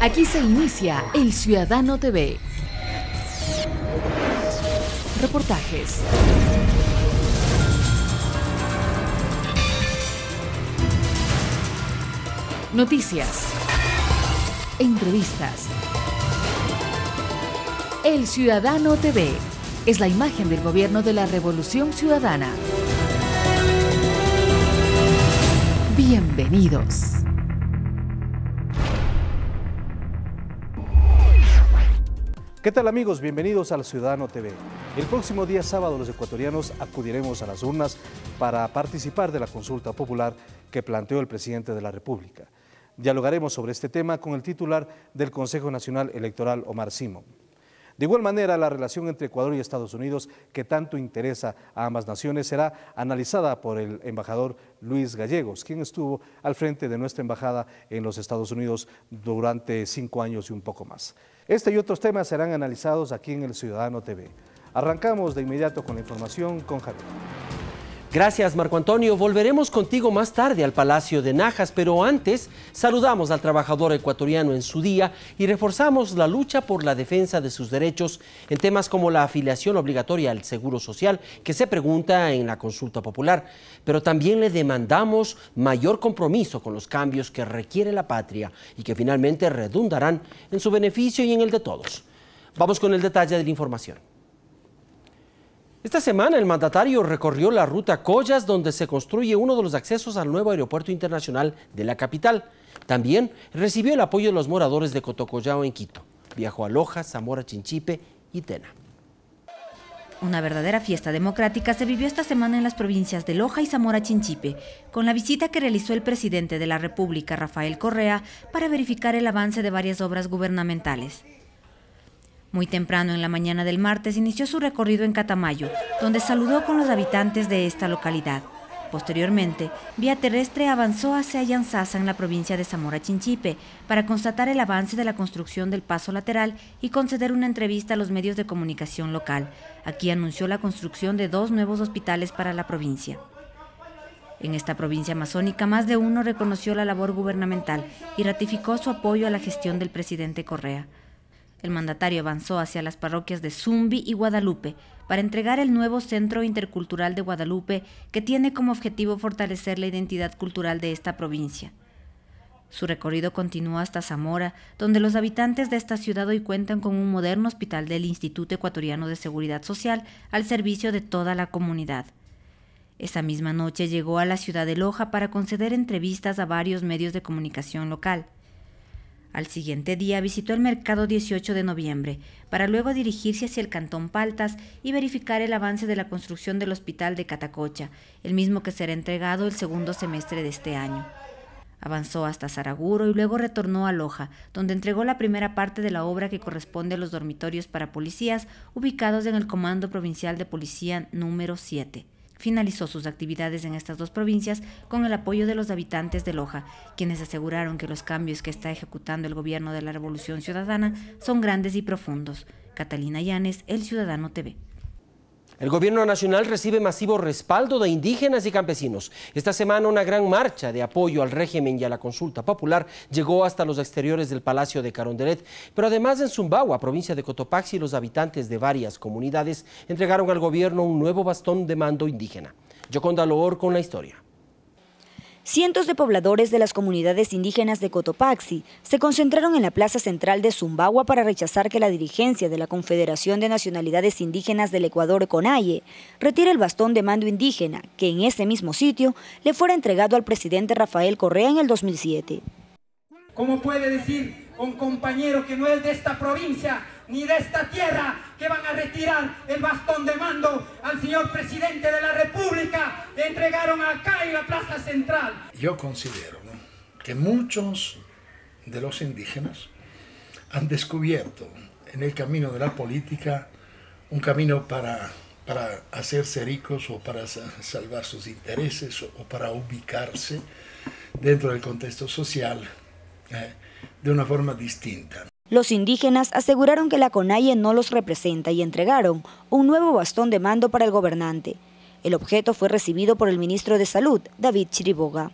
Aquí se inicia El Ciudadano TV. Reportajes. Noticias. Entrevistas. El Ciudadano TV es la imagen del gobierno de la Revolución Ciudadana. Bienvenidos. ¿Qué tal amigos? Bienvenidos al Ciudadano TV. El próximo día sábado los ecuatorianos acudiremos a las urnas para participar de la consulta popular que planteó el presidente de la República. Dialogaremos sobre este tema con el titular del Consejo Nacional Electoral, Omar Simón. De igual manera, la relación entre Ecuador y Estados Unidos, que tanto interesa a ambas naciones, será analizada por el embajador Luis Gallegos, quien estuvo al frente de nuestra embajada en los Estados Unidos durante cinco años y un poco más. Este y otros temas serán analizados aquí en el Ciudadano TV. Arrancamos de inmediato con la información con Javier. Gracias, Marco Antonio. Volveremos contigo más tarde al Palacio de Najas, pero antes saludamos al trabajador ecuatoriano en su día y reforzamos la lucha por la defensa de sus derechos en temas como la afiliación obligatoria al Seguro Social, que se pregunta en la consulta popular. Pero también le demandamos mayor compromiso con los cambios que requiere la patria y que finalmente redundarán en su beneficio y en el de todos. Vamos con el detalle de la información. Esta semana el mandatario recorrió la ruta Collas, donde se construye uno de los accesos al nuevo aeropuerto internacional de la capital. También recibió el apoyo de los moradores de Cotocoyao, en Quito. Viajó a Loja, Zamora, Chinchipe y Tena. Una verdadera fiesta democrática se vivió esta semana en las provincias de Loja y Zamora Chinchipe, con la visita que realizó el presidente de la República, Rafael Correa, para verificar el avance de varias obras gubernamentales. Muy temprano en la mañana del martes inició su recorrido en Catamayo, donde saludó con los habitantes de esta localidad. Posteriormente, vía terrestre avanzó hacia Yanzasa en la provincia de Zamora Chinchipe para constatar el avance de la construcción del paso lateral y conceder una entrevista a los medios de comunicación local. Aquí anunció la construcción de dos nuevos hospitales para la provincia. En esta provincia amazónica, más de uno reconoció la labor gubernamental y ratificó su apoyo a la gestión del presidente Correa el mandatario avanzó hacia las parroquias de Zumbi y Guadalupe para entregar el nuevo Centro Intercultural de Guadalupe que tiene como objetivo fortalecer la identidad cultural de esta provincia. Su recorrido continúa hasta Zamora, donde los habitantes de esta ciudad hoy cuentan con un moderno hospital del Instituto Ecuatoriano de Seguridad Social al servicio de toda la comunidad. Esa misma noche llegó a la ciudad de Loja para conceder entrevistas a varios medios de comunicación local. Al siguiente día visitó el mercado 18 de noviembre, para luego dirigirse hacia el cantón Paltas y verificar el avance de la construcción del hospital de Catacocha, el mismo que será entregado el segundo semestre de este año. Avanzó hasta Saraguro y luego retornó a Loja, donde entregó la primera parte de la obra que corresponde a los dormitorios para policías ubicados en el Comando Provincial de Policía número 7. Finalizó sus actividades en estas dos provincias con el apoyo de los habitantes de Loja, quienes aseguraron que los cambios que está ejecutando el gobierno de la Revolución Ciudadana son grandes y profundos. Catalina Llanes, El Ciudadano TV. El gobierno nacional recibe masivo respaldo de indígenas y campesinos. Esta semana una gran marcha de apoyo al régimen y a la consulta popular llegó hasta los exteriores del Palacio de Carondelet, pero además en Zumbagua, provincia de Cotopaxi, los habitantes de varias comunidades entregaron al gobierno un nuevo bastón de mando indígena. Yoconda Loor con la historia. Cientos de pobladores de las comunidades indígenas de Cotopaxi se concentraron en la plaza central de Zumbagua para rechazar que la dirigencia de la Confederación de Nacionalidades Indígenas del Ecuador, CONAIE, retire el bastón de mando indígena que en ese mismo sitio le fuera entregado al presidente Rafael Correa en el 2007. ¿Cómo puede decir un compañero que no es de esta provincia ni de esta tierra que van a retirar el bastón de mando al señor presidente de la República. Le entregaron acá en la Plaza Central. Yo considero que muchos de los indígenas han descubierto en el camino de la política un camino para, para hacerse ricos o para salvar sus intereses o para ubicarse dentro del contexto social ¿eh? de una forma distinta. Los indígenas aseguraron que la CONAIE no los representa y entregaron un nuevo bastón de mando para el gobernante. El objeto fue recibido por el ministro de Salud, David Chiriboga.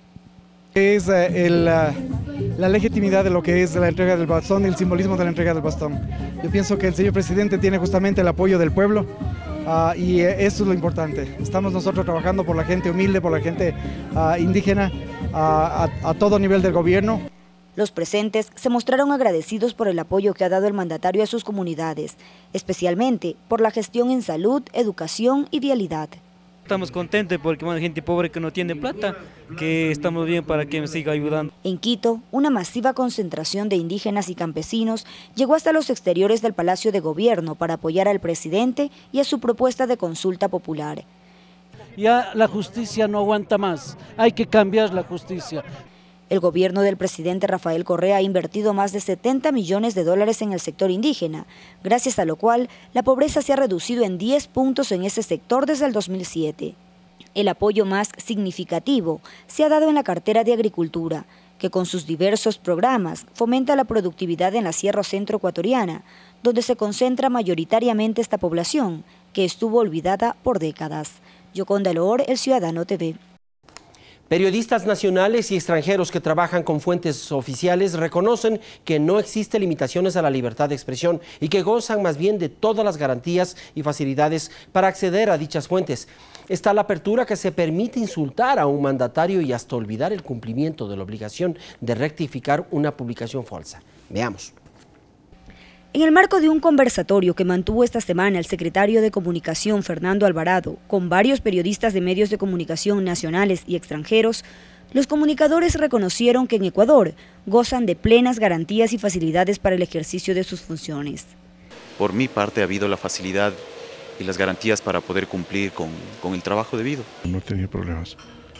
Es eh, eh, la legitimidad de lo que es la entrega del bastón y el simbolismo de la entrega del bastón. Yo pienso que el señor presidente tiene justamente el apoyo del pueblo ah, y eh, eso es lo importante. Estamos nosotros trabajando por la gente humilde, por la gente ah, indígena, ah, a todo nivel del gobierno. Los presentes se mostraron agradecidos por el apoyo que ha dado el mandatario a sus comunidades, especialmente por la gestión en salud, educación y vialidad. Estamos contentos porque hay gente pobre que no tiene plata, que estamos bien para que siga ayudando. En Quito, una masiva concentración de indígenas y campesinos llegó hasta los exteriores del Palacio de Gobierno para apoyar al presidente y a su propuesta de consulta popular ya la justicia no aguanta más, hay que cambiar la justicia. El gobierno del presidente Rafael Correa ha invertido más de 70 millones de dólares en el sector indígena, gracias a lo cual la pobreza se ha reducido en 10 puntos en ese sector desde el 2007. El apoyo más significativo se ha dado en la cartera de Agricultura, que con sus diversos programas fomenta la productividad en la Sierra Centro Ecuatoriana, donde se concentra mayoritariamente esta población, que estuvo olvidada por décadas. Yoconda Loor, El Ciudadano TV. Periodistas nacionales y extranjeros que trabajan con fuentes oficiales reconocen que no existe limitaciones a la libertad de expresión y que gozan más bien de todas las garantías y facilidades para acceder a dichas fuentes. Está la apertura que se permite insultar a un mandatario y hasta olvidar el cumplimiento de la obligación de rectificar una publicación falsa. Veamos. En el marco de un conversatorio que mantuvo esta semana el secretario de Comunicación Fernando Alvarado con varios periodistas de medios de comunicación nacionales y extranjeros, los comunicadores reconocieron que en Ecuador gozan de plenas garantías y facilidades para el ejercicio de sus funciones. Por mi parte ha habido la facilidad y las garantías para poder cumplir con, el trabajo debido. No he tenido problemas.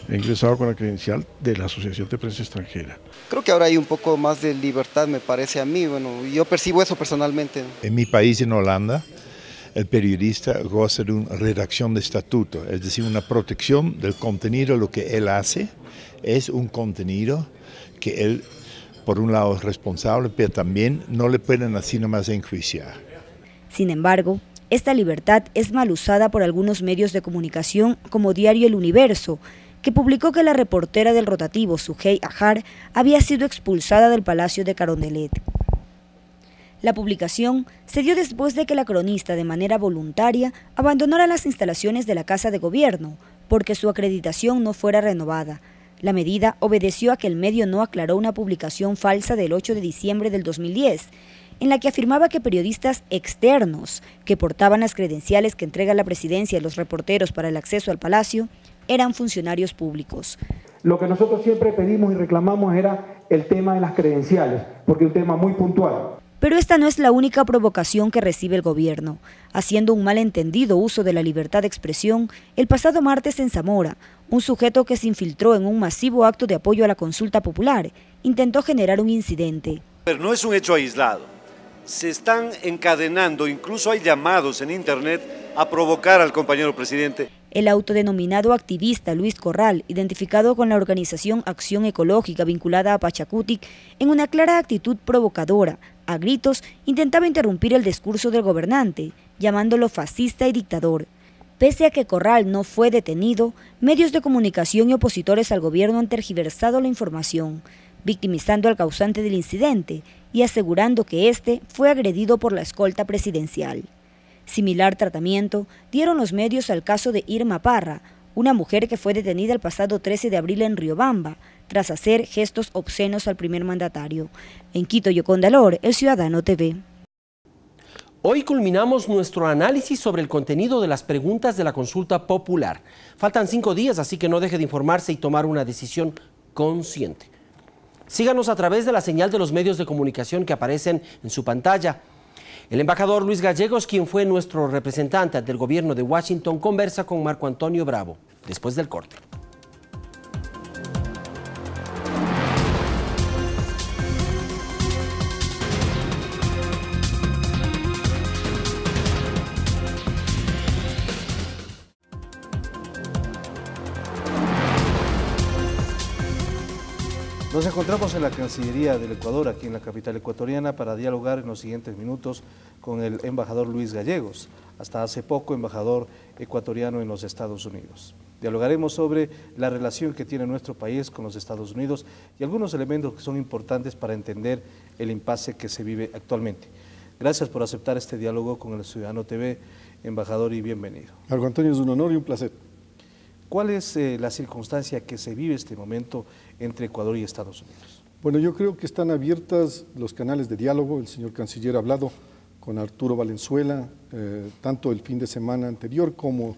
He ingresado con la credencial de la Asociación de Prensa Extranjera. Creo que ahora hay un poco más de libertad, me parece a mí. Bueno, yo percibo eso personalmente. En mi país, en Holanda, el periodista goza de una redacción de estatuto, es decir, una protección del contenido. Lo que él hace es un contenido que él, por un lado, es responsable, pero también no le pueden así nomás enjuiciar. Sin embargo, esta libertad es mal usada por algunos medios de comunicación como Diario El Universo, que publicó que la reportera del rotativo Sujei Ajar había sido expulsada del Palacio de Carondelet. La publicación se dio después de que la cronista de manera voluntaria abandonara las instalaciones de la Casa de Gobierno porque su acreditación no fuera renovada. La medida obedeció a que el medio no aclaró una publicación falsa del 8 de diciembre del 2010 en la que afirmaba que periodistas externos que portaban las credenciales que entrega la presidencia a los reporteros para el acceso al palacio eran funcionarios públicos. Lo que nosotros siempre pedimos y reclamamos era el tema de las credenciales, porque es un tema muy puntual. Pero esta no es la única provocación que recibe el gobierno. Haciendo un malentendido uso de la libertad de expresión, el pasado martes en Zamora, un sujeto que se infiltró en un masivo acto de apoyo a la consulta popular intentó generar un incidente. Pero no es un hecho aislado. Se están encadenando, incluso hay llamados en Internet a provocar al compañero presidente. El autodenominado activista Luis Corral, identificado con la organización Acción Ecológica vinculada a Pachacutic, en una clara actitud provocadora, a gritos, intentaba interrumpir el discurso del gobernante, llamándolo fascista y dictador. Pese a que Corral no fue detenido, medios de comunicación y opositores al gobierno han tergiversado la información, victimizando al causante del incidente y asegurando que éste fue agredido por la escolta presidencial. Similar tratamiento dieron los medios al caso de Irma Parra, una mujer que fue detenida el pasado 13 de abril en Riobamba tras hacer gestos obscenos al primer mandatario. En Quito, Yocondalor, El Ciudadano TV. Hoy culminamos nuestro análisis sobre el contenido de las preguntas de la consulta popular. Faltan cinco días, así que no deje de informarse y tomar una decisión consciente. Síganos a través de la señal de los medios de comunicación que aparecen en su pantalla. El embajador Luis Gallegos, quien fue nuestro representante del gobierno de Washington, conversa con Marco Antonio Bravo después del corte. encontramos en la Cancillería del Ecuador, aquí en la capital ecuatoriana, para dialogar en los siguientes minutos con el embajador Luis Gallegos, hasta hace poco embajador ecuatoriano en los Estados Unidos. Dialogaremos sobre la relación que tiene nuestro país con los Estados Unidos y algunos elementos que son importantes para entender el impasse que se vive actualmente. Gracias por aceptar este diálogo con el Ciudadano TV, embajador, y bienvenido. Marco Antonio, es un honor y un placer. ¿Cuál es eh, la circunstancia que se vive este momento entre Ecuador y Estados Unidos? Bueno, yo creo que están abiertas los canales de diálogo. El señor canciller ha hablado con Arturo Valenzuela, eh, tanto el fin de semana anterior como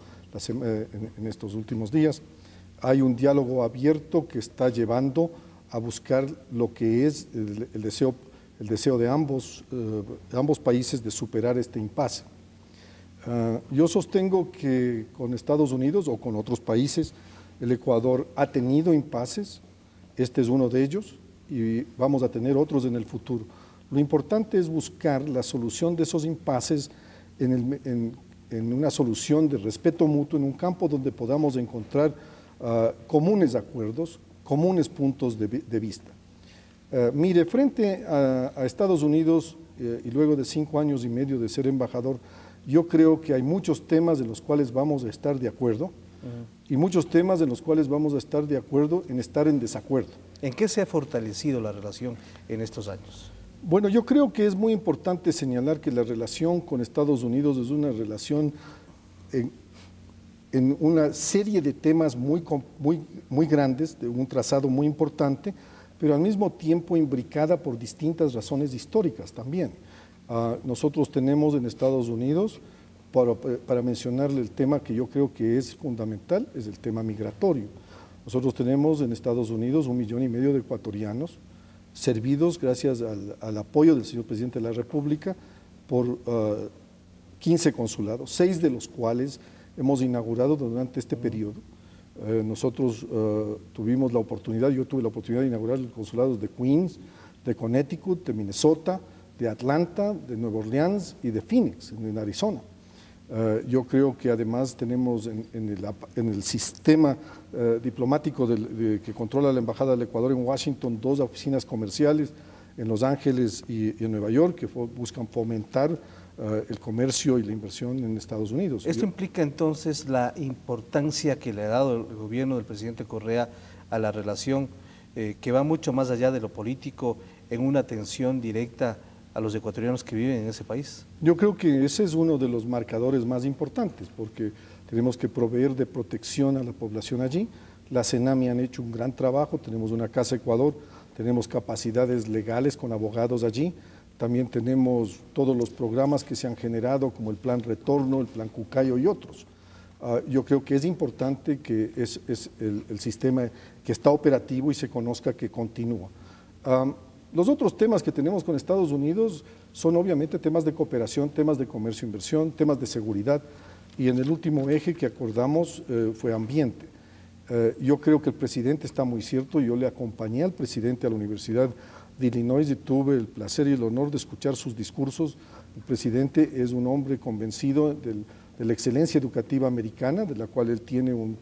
eh, en, estos últimos días. Hay un diálogo abierto que está llevando a buscar lo que es el, deseo, el deseo de ambos, eh, ambos países de superar este impasse. Ah, yo sostengo que con Estados Unidos o con otros países el Ecuador ha tenido impases, este es uno de ellos y vamos a tener otros en el futuro. Lo importante es buscar la solución de esos impases en, una solución de respeto mutuo, en un campo donde podamos encontrar ah, comunes acuerdos, comunes puntos de, vista. Ah, mire, frente a, Estados Unidos eh, y luego de cinco años y medio de ser embajador, yo creo que hay muchos temas de los cuales vamos a estar de acuerdo y muchos temas en los cuales vamos a estar de acuerdo en estar en desacuerdo. ¿En qué se ha fortalecido la relación en estos años? Bueno, yo creo que es muy importante señalar que la relación con Estados Unidos es una relación en, una serie de temas muy, muy, muy grandes, de un trazado muy importante, pero al mismo tiempo imbricada por distintas razones históricas también. Ah, nosotros tenemos en Estados Unidos para, mencionarle el tema que yo creo que es fundamental, es el tema migratorio. Nosotros tenemos en Estados Unidos un millón y medio de ecuatorianos servidos gracias al, apoyo del señor presidente de la República por 15 ah, consulados, seis de los cuales hemos inaugurado durante este periodo. Eh, nosotros ah, tuvimos la oportunidad, yo tuve la oportunidad de inaugurar los consulados de Queens, de Connecticut, de Minnesota, de Atlanta, de Nueva Orleans y de Phoenix, en Arizona. Eh, yo creo que además tenemos en, el, sistema eh, diplomático que controla la Embajada del Ecuador en Washington dos oficinas comerciales en Los Ángeles y, en Nueva York que buscan fomentar eh, el comercio y la inversión en Estados Unidos. Esto implica entonces la importancia que le ha dado el gobierno del presidente Correa a la relación que va mucho más allá de lo político en una atención directa a los ecuatorianos que viven en ese país? Yo creo que ese es uno de los marcadores más importantes, porque tenemos que proveer de protección a la población allí. La CENAMI han hecho un gran trabajo, tenemos una Casa Ecuador, tenemos capacidades legales con abogados allí, también tenemos todos los programas que se han generado, como el Plan Retorno, el Plan Cucayo y otros. Ah, yo creo que es importante que es, el, sistema que está operativo y se conozca que continúa. Los otros temas que tenemos con Estados Unidos son obviamente temas de cooperación, temas de comercio, e inversión, temas de seguridad y en el último eje que acordamos eh, fue ambiente. Eh, yo creo que el presidente está muy cierto, yo le acompañé al presidente a la Universidad de Illinois y tuve el placer y el honor de escuchar sus discursos. El presidente es un hombre convencido de la excelencia educativa americana, de la cual él tiene un,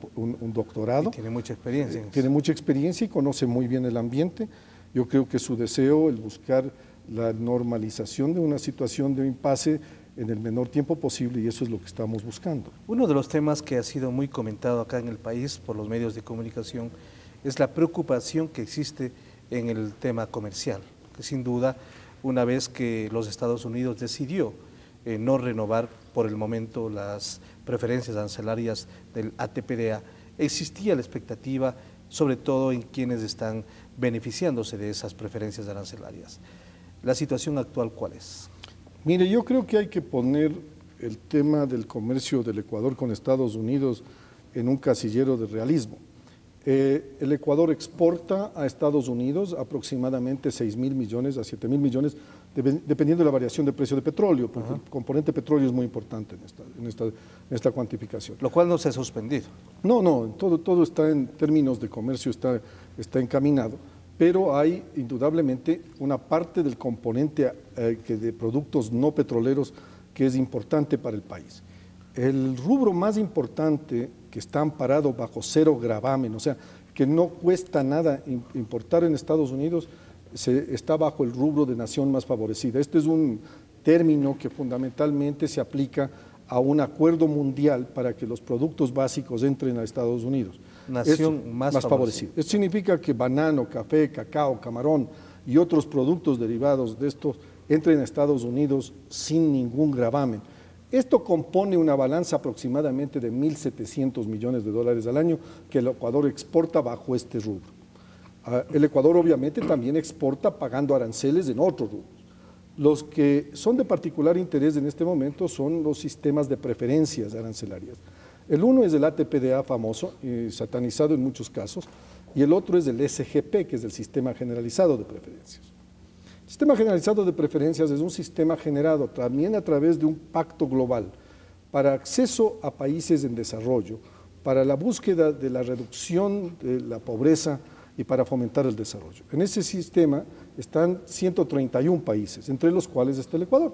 doctorado. tiene mucha experiencia. Eh, tiene mucha experiencia y conoce muy bien el ambiente. Yo creo que su deseo, es buscar la normalización de una situación de impasse en el menor tiempo posible y eso es lo que estamos buscando. Uno de los temas que ha sido muy comentado acá en el país por los medios de comunicación es la preocupación que existe en el tema comercial, que sin duda una vez que los Estados Unidos decidió eh, no renovar por el momento las preferencias ancelarias del ATPDA, existía la expectativa sobre todo en quienes están beneficiándose de esas preferencias arancelarias. ¿La situación actual cuál es? Mire, yo creo que hay que poner el tema del comercio del Ecuador con Estados Unidos en un casillero de realismo. Eh, el Ecuador exporta a Estados Unidos aproximadamente 6 mil millones a 7 mil millones, dependiendo de la variación del precio de petróleo, porque el componente petróleo es muy importante en esta, cuantificación. Lo cual no se ha suspendido. No, no, todo, todo está en términos de comercio, está está encaminado, pero hay indudablemente una parte del componente eh, de productos no petroleros que es importante para el país. El rubro más importante que está amparado bajo cero gravamen, o sea, que no cuesta nada importar en Estados Unidos, se, está bajo el rubro de nación más favorecida. Este es un término que fundamentalmente se aplica a un acuerdo mundial para que los productos básicos entren a Estados Unidos nación más, más favorecida. Esto significa que banano, café, cacao, camarón y otros productos derivados de estos entren a Estados Unidos sin ningún gravamen. Esto compone una balanza aproximadamente de 1.700 millones de dólares al año que el Ecuador exporta bajo este rubro. Ah, el Ecuador obviamente también exporta pagando aranceles en otros rubros. Los que son de particular interés en este momento son los sistemas de preferencias arancelarias. El uno es el ATPDA famoso, y satanizado en muchos casos, y el otro es el SGP, que es el Sistema Generalizado de Preferencias. El Sistema Generalizado de Preferencias es un sistema generado también a través de un pacto global para acceso a países en desarrollo, para la búsqueda de la reducción de la pobreza y para fomentar el desarrollo. En ese sistema están 131 países, entre los cuales está el Ecuador.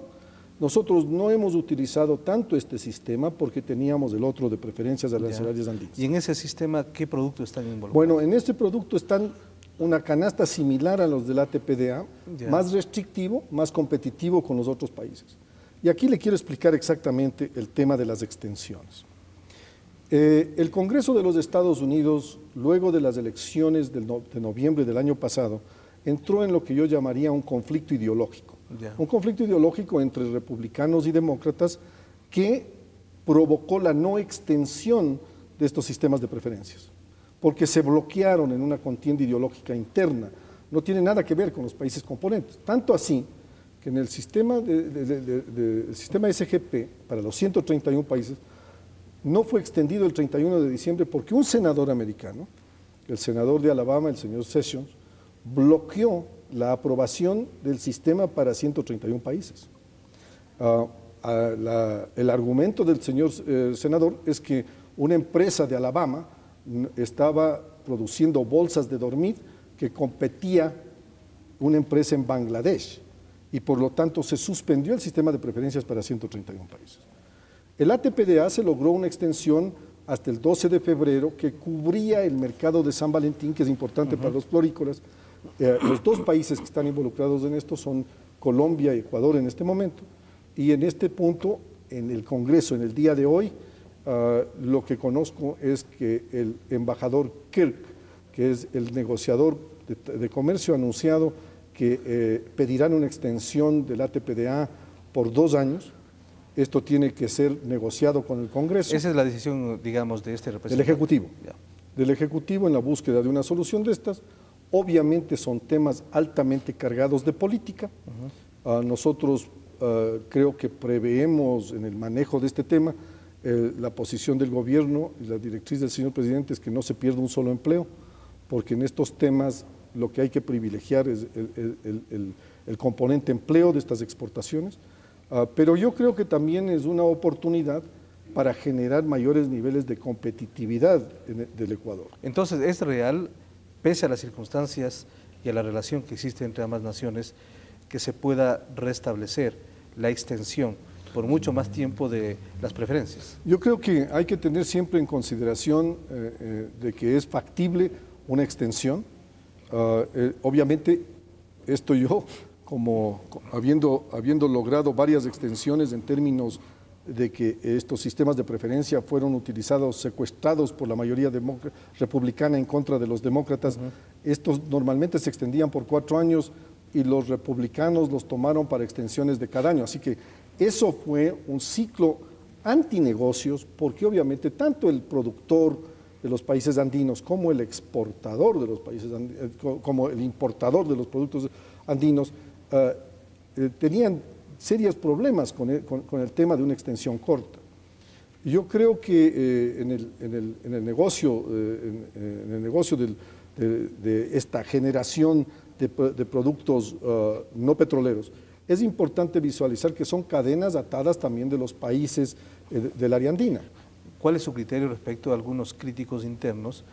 Nosotros no hemos utilizado tanto este sistema porque teníamos el otro de preferencias las ciudades andinas. ¿Y en ese sistema qué productos están involucrados? Bueno, en este producto están una canasta similar a los del ATPDA, más restrictivo, más competitivo con los otros países. Y aquí le quiero explicar exactamente el tema de las extensiones. Eh, el Congreso de los Estados Unidos, luego de las elecciones de noviembre del año pasado, entró en lo que yo llamaría un conflicto ideológico un conflicto ideológico entre republicanos y demócratas que provocó la no extensión de estos sistemas de preferencias, porque se bloquearon en una contienda ideológica interna. No tiene nada que ver con los países componentes. Tanto así que en el sistema, de, el sistema SGP, para los 131 países, no fue extendido el 31 de diciembre porque un senador americano, el senador de Alabama, el señor Sessions, bloqueó la aprobación del sistema para 131 países. Ah, ah, el argumento del señor eh, senador es que una empresa de Alabama estaba produciendo bolsas de dormir que competía una empresa en Bangladesh y por lo tanto se suspendió el sistema de preferencias para 131 países. El ATPDA se logró una extensión hasta el 12 de febrero que cubría el mercado de San Valentín, que es importante para los florícolas, eh, los dos países que están involucrados en esto son Colombia y Ecuador en este momento. Y en este punto, en el Congreso, en el día de hoy, ah, lo que conozco es que el embajador Kirk, que es el negociador de, comercio, ha anunciado que eh, pedirán una extensión del ATPDA por dos años. Esto tiene que ser negociado con el Congreso. Esa es la decisión, digamos, de este representante. Del Ejecutivo. Del Ejecutivo en la búsqueda de una solución de estas. Obviamente son temas altamente cargados de política. Ah, nosotros ah, creo que preveemos en el manejo de este tema eh, la posición del gobierno y la directriz del señor presidente es que no se pierda un solo empleo, porque en estos temas lo que hay que privilegiar es el, componente empleo de estas exportaciones. Ah, pero yo creo que también es una oportunidad para generar mayores niveles de competitividad e, del Ecuador. Entonces, ¿es real pese a las circunstancias y a la relación que existe entre ambas naciones, que se pueda restablecer la extensión por mucho más tiempo de las preferencias. Yo creo que hay que tener siempre en consideración eh, eh, de que es factible una extensión. Ah, eh, obviamente, esto yo, como habiendo, habiendo logrado varias extensiones en términos de que estos sistemas de preferencia fueron utilizados, secuestrados por la mayoría republicana en contra de los demócratas. Estos normalmente se extendían por cuatro años y los republicanos los tomaron para extensiones de cada año. Así que eso fue un ciclo antinegocios porque obviamente tanto el productor de los países andinos como el exportador de los países andinos, eh, como el importador de los productos andinos eh, eh, tenían serios problemas con el, tema de una extensión corta. Yo creo que eh, en, el, negocio, eh, eh, el negocio de, esta generación de, productos no petroleros, es importante visualizar que son cadenas atadas también de los países de la área andina. ¿Cuál es su criterio respecto a algunos críticos internos,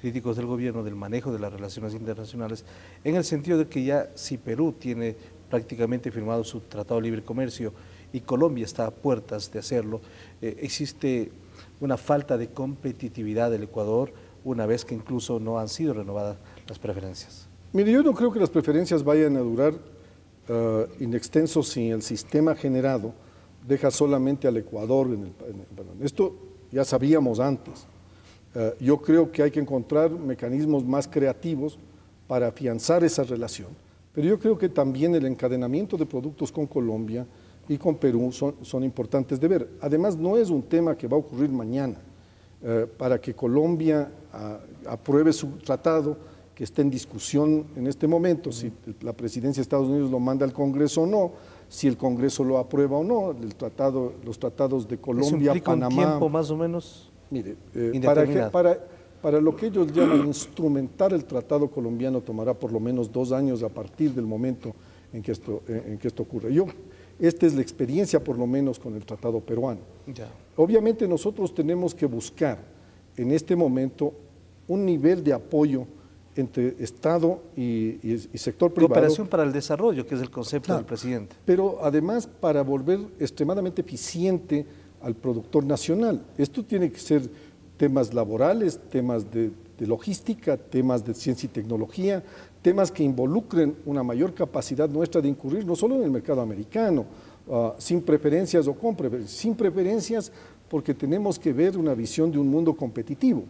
críticos del gobierno, del manejo de las relaciones internacionales, en el sentido de que ya si Perú tiene prácticamente firmado su Tratado de Libre Comercio y Colombia está a puertas de hacerlo, eh, existe una falta de competitividad del Ecuador una vez que incluso no han sido renovadas las preferencias. Mire, yo no creo que las preferencias vayan a durar uh, in si el sistema generado deja solamente al Ecuador en el, Esto ya sabíamos antes. Eh, yo creo que hay que encontrar mecanismos más creativos para afianzar esa relación pero yo creo que también el encadenamiento de productos con Colombia y con Perú son, son importantes de ver. Además, no es un tema que va a ocurrir mañana. Eh, para que Colombia ah, apruebe su tratado, que está en discusión en este momento, si la presidencia de Estados Unidos lo manda al Congreso o no, si el Congreso lo aprueba o no, el tratado, los tratados de Colombia, Panamá. Un tiempo más o menos? Mire, eh, para, que, para para lo que ellos llaman instrumentar el tratado colombiano tomará por lo menos dos años a partir del momento en que esto, eh, en que esto ocurre. Yo, esta es la experiencia por lo menos con el tratado peruano. Ya. Obviamente nosotros tenemos que buscar en este momento un nivel de apoyo entre Estado y, sector privado. Cooperación para el desarrollo, que es el concepto del presidente. Pero además para volver extremadamente eficiente al productor nacional. Esto tiene que ser temas laborales, temas de, logística, temas de ciencia y tecnología, temas que involucren una mayor capacidad nuestra de incurrir no solo en el mercado americano, ah, sin preferencias o con preferencias, sin preferencias porque tenemos que ver una visión de un mundo competitivo.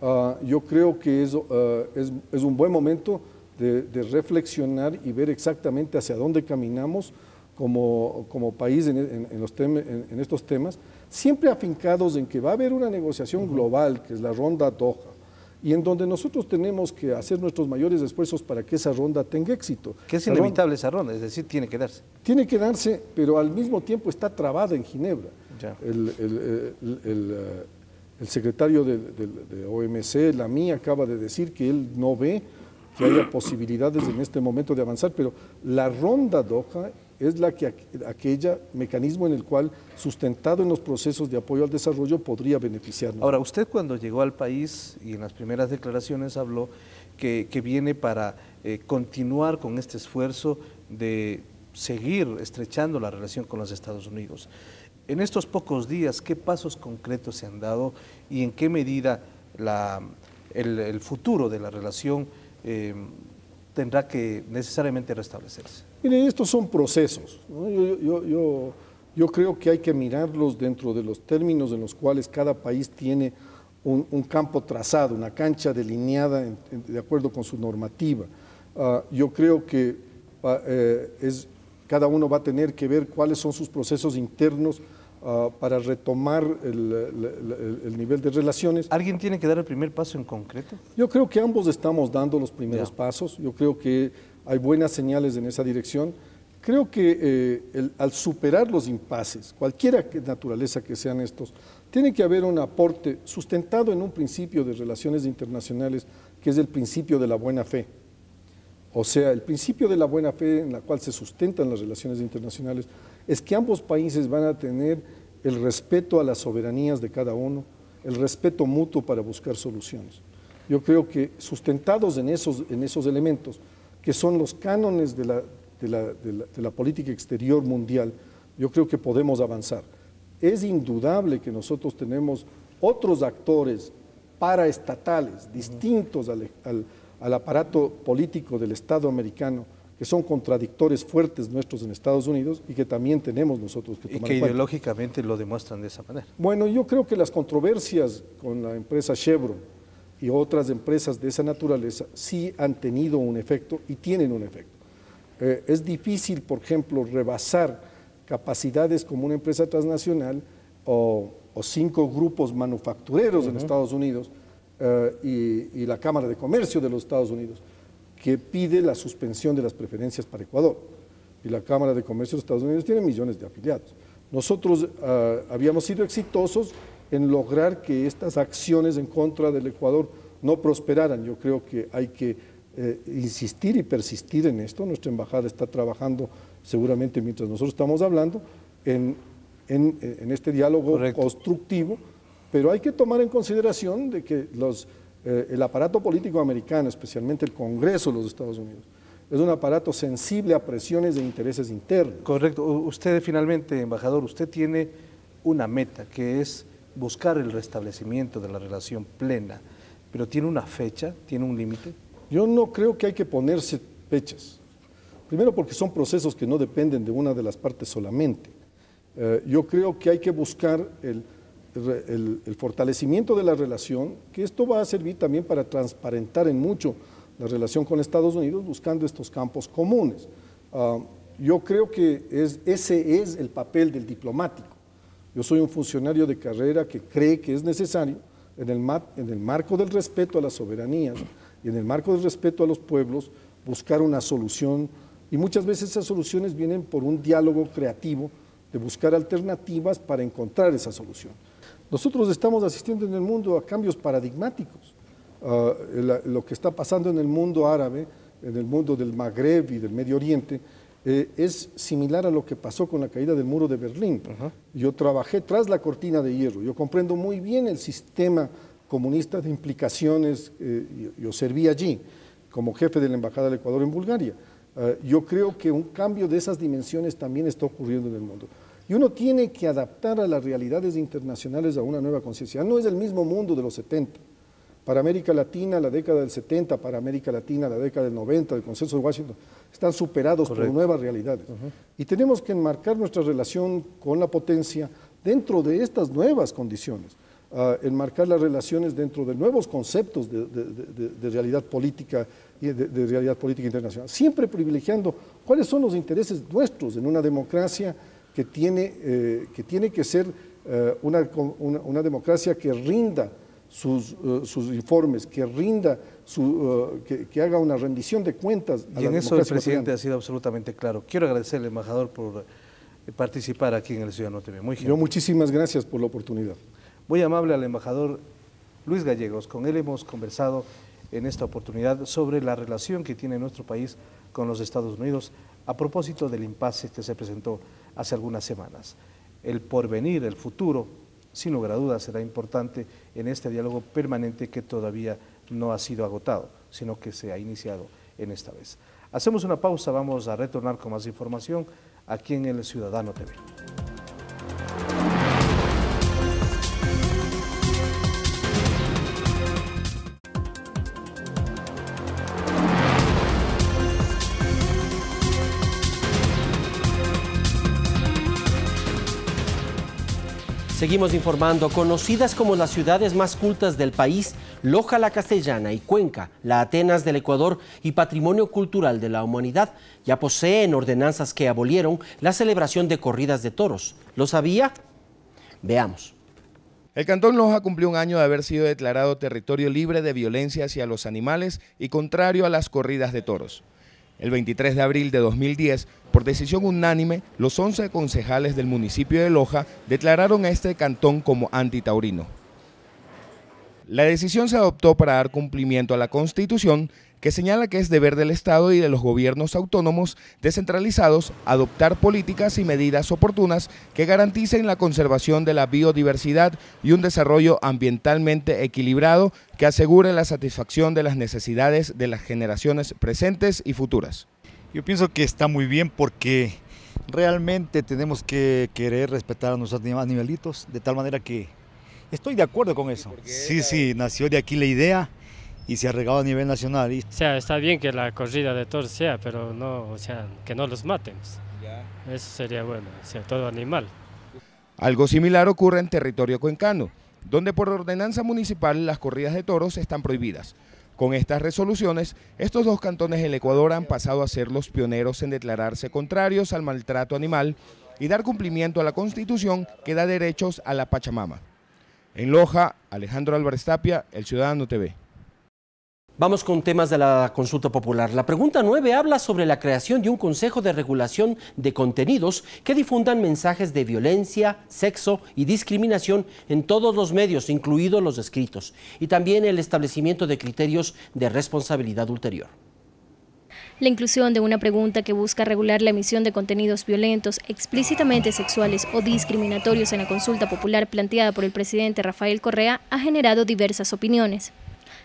Ah, yo creo que ah, es, un buen momento de, reflexionar y ver exactamente hacia dónde caminamos como, país en estos temas siempre afincados en que va a haber una negociación global, que es la ronda Doha, y en donde nosotros tenemos que hacer nuestros mayores esfuerzos para que esa ronda tenga éxito. Que es inevitable esa ronda, es decir, tiene que darse. Tiene que darse, pero al mismo tiempo está trabada en Ginebra. El, secretario de, OMC, la mía, acaba de decir que él no ve que haya posibilidades en este momento de avanzar, pero la ronda Doha es la que aquella mecanismo en el cual, sustentado en los procesos de apoyo al desarrollo, podría beneficiarnos. Ahora, usted cuando llegó al país y en las primeras declaraciones habló que, viene para eh, continuar con este esfuerzo de seguir estrechando la relación con los Estados Unidos. En estos pocos días, ¿qué pasos concretos se han dado y en qué medida el, futuro de la relación eh, tendrá que necesariamente restablecerse? Mire, estos son procesos. Yo, creo que hay que mirarlos dentro de los términos en los cuales cada país tiene un, campo trazado, una cancha delineada de acuerdo con su normativa. Ah, yo creo que ah, eh, cada uno va a tener que ver cuáles son sus procesos internos ah, para retomar el, nivel de relaciones. ¿Alguien tiene que dar el primer paso en concreto? Yo creo que ambos estamos dando los primeros pasos. Yo creo que hay buenas señales en esa dirección. Creo que eh, al superar los impases, cualquiera que, naturaleza que sean estos, tiene que haber un aporte sustentado en un principio de relaciones internacionales, que es el principio de la buena fe. O sea, el principio de la buena fe en la cual se sustentan las relaciones internacionales es que ambos países van a tener el respeto a las soberanías de cada uno, el respeto mutuo para buscar soluciones. Yo creo que sustentados en esos, en esos elementos, que son los cánones de la, de política exterior mundial, yo creo que podemos avanzar. Es indudable que nosotros tenemos otros actores paraestatales distintos al, aparato político del Estado americano, que son contradictores fuertes nuestros en Estados Unidos y que también tenemos nosotros que tomar. Y que ideológicamente lo demuestran de esa manera. Bueno, yo creo que las controversias con la empresa Chevron, y otras empresas de esa naturaleza sí han tenido un efecto y tienen un efecto. Eh, es difícil, por ejemplo, rebasar capacidades como una empresa transnacional o, cinco grupos manufactureros en Estados Unidos eh, y, la Cámara de Comercio de los Estados Unidos, que pide la suspensión de las preferencias para Ecuador. Y la Cámara de Comercio de los Estados Unidos tiene millones de afiliados. Nosotros eh, habíamos sido exitosos en lograr que estas acciones en contra del Ecuador no prosperaran. Yo creo que hay que eh, insistir y persistir en esto. Nuestra embajada está trabajando seguramente mientras nosotros estamos hablando en, este diálogo constructivo, pero hay que tomar en consideración de que los, eh, el aparato político americano, especialmente el Congreso de los Estados Unidos, es un aparato sensible a presiones de intereses internos. Correcto. Usted finalmente, embajador, usted tiene una meta que es buscar el restablecimiento de la relación plena, pero ¿tiene una fecha? ¿Tiene un límite? Yo no creo que hay que ponerse fechas. Primero porque son procesos que no dependen de una de las partes solamente. Eh, yo creo que hay que buscar el, fortalecimiento de la relación, que esto va a servir también para transparentar en mucho la relación con Estados Unidos buscando estos campos comunes. Ah, yo creo que es, ese es el papel del diplomático, yo soy un funcionario de carrera que cree que es necesario, en el, marco del respeto a la soberanía y en el marco del respeto a los pueblos, buscar una solución. Y muchas veces esas soluciones vienen por un diálogo creativo de buscar alternativas para encontrar esa solución. Nosotros estamos asistiendo en el mundo a cambios paradigmáticos. Ah, lo que está pasando en el mundo árabe, en el mundo del Magreb y del Medio Oriente, eh, es similar a lo que pasó con la caída del muro de Berlín. Yo trabajé tras la cortina de hierro, yo comprendo muy bien el sistema comunista de implicaciones, eh, yo, serví allí como jefe de la Embajada del Ecuador en Bulgaria. Eh, yo creo que un cambio de esas dimensiones también está ocurriendo en el mundo. Y uno tiene que adaptar a las realidades internacionales a una nueva conciencia. No es el mismo mundo de los 70 para América Latina, la década del 70, para América Latina, la década del 90, el consenso de Washington, están superados por nuevas realidades. Y tenemos que enmarcar nuestra relación con la potencia dentro de estas nuevas condiciones, ah, enmarcar las relaciones dentro de nuevos conceptos de, realidad política y de, realidad política internacional, siempre privilegiando cuáles son los intereses nuestros en una democracia que tiene eh, que, que ser eh, una democracia que rinda sus, eh, sus informes, que rinda, su, eh, que, que, haga una rendición de cuentas. y en eso el presidente ha sido absolutamente claro. Quiero agradecerle, embajador, por eh, participar aquí en el Ciudadano TV. Muy Yo muchísimas gracias por la oportunidad. Muy amable al embajador Luis Gallegos. Con él hemos conversado en esta oportunidad sobre la relación que tiene nuestro país con los Estados Unidos a propósito del impasse que se presentó hace algunas semanas. El porvenir, el futuro sin lugar a dudas será importante en este diálogo permanente que todavía no ha sido agotado, sino que se ha iniciado en esta vez. Hacemos una pausa, vamos a retornar con más información aquí en el Ciudadano TV. Seguimos informando, conocidas como las ciudades más cultas del país, Loja la Castellana y Cuenca, la Atenas del Ecuador y Patrimonio Cultural de la Humanidad, ya poseen ordenanzas que abolieron la celebración de corridas de toros. ¿Lo sabía? Veamos. El Cantón Loja cumplió un año de haber sido declarado territorio libre de violencia hacia los animales y contrario a las corridas de toros el 23 de abril de 2010, por decisión unánime, los 11 concejales del municipio de Loja declararon a este cantón como antitaurino. La decisión se adoptó para dar cumplimiento a la Constitución que señala que es deber del Estado y de los gobiernos autónomos descentralizados adoptar políticas y medidas oportunas que garanticen la conservación de la biodiversidad y un desarrollo ambientalmente equilibrado que asegure la satisfacción de las necesidades de las generaciones presentes y futuras. Yo pienso que está muy bien porque realmente tenemos que querer respetar a nuestros nivelitos, de tal manera que estoy de acuerdo con eso. Sí, sí, nació de aquí la idea y se ha regado a nivel nacional. O sea, está bien que la corrida de toros sea, pero no, sea, que no los maten. Eso sería bueno, sea, todo animal. Algo similar ocurre en territorio cuencano, donde por ordenanza municipal las corridas de toros están prohibidas. Con estas resoluciones, estos dos cantones del Ecuador han pasado a ser los pioneros en declararse contrarios al maltrato animal y dar cumplimiento a la Constitución que da derechos a la Pachamama. En Loja, Alejandro Álvarez Tapia, El Ciudadano TV. Vamos con temas de la consulta popular. La pregunta 9 habla sobre la creación de un Consejo de Regulación de Contenidos que difundan mensajes de violencia, sexo y discriminación en todos los medios, incluidos los escritos, y también el establecimiento de criterios de responsabilidad ulterior. La inclusión de una pregunta que busca regular la emisión de contenidos violentos, explícitamente sexuales o discriminatorios en la consulta popular planteada por el presidente Rafael Correa ha generado diversas opiniones.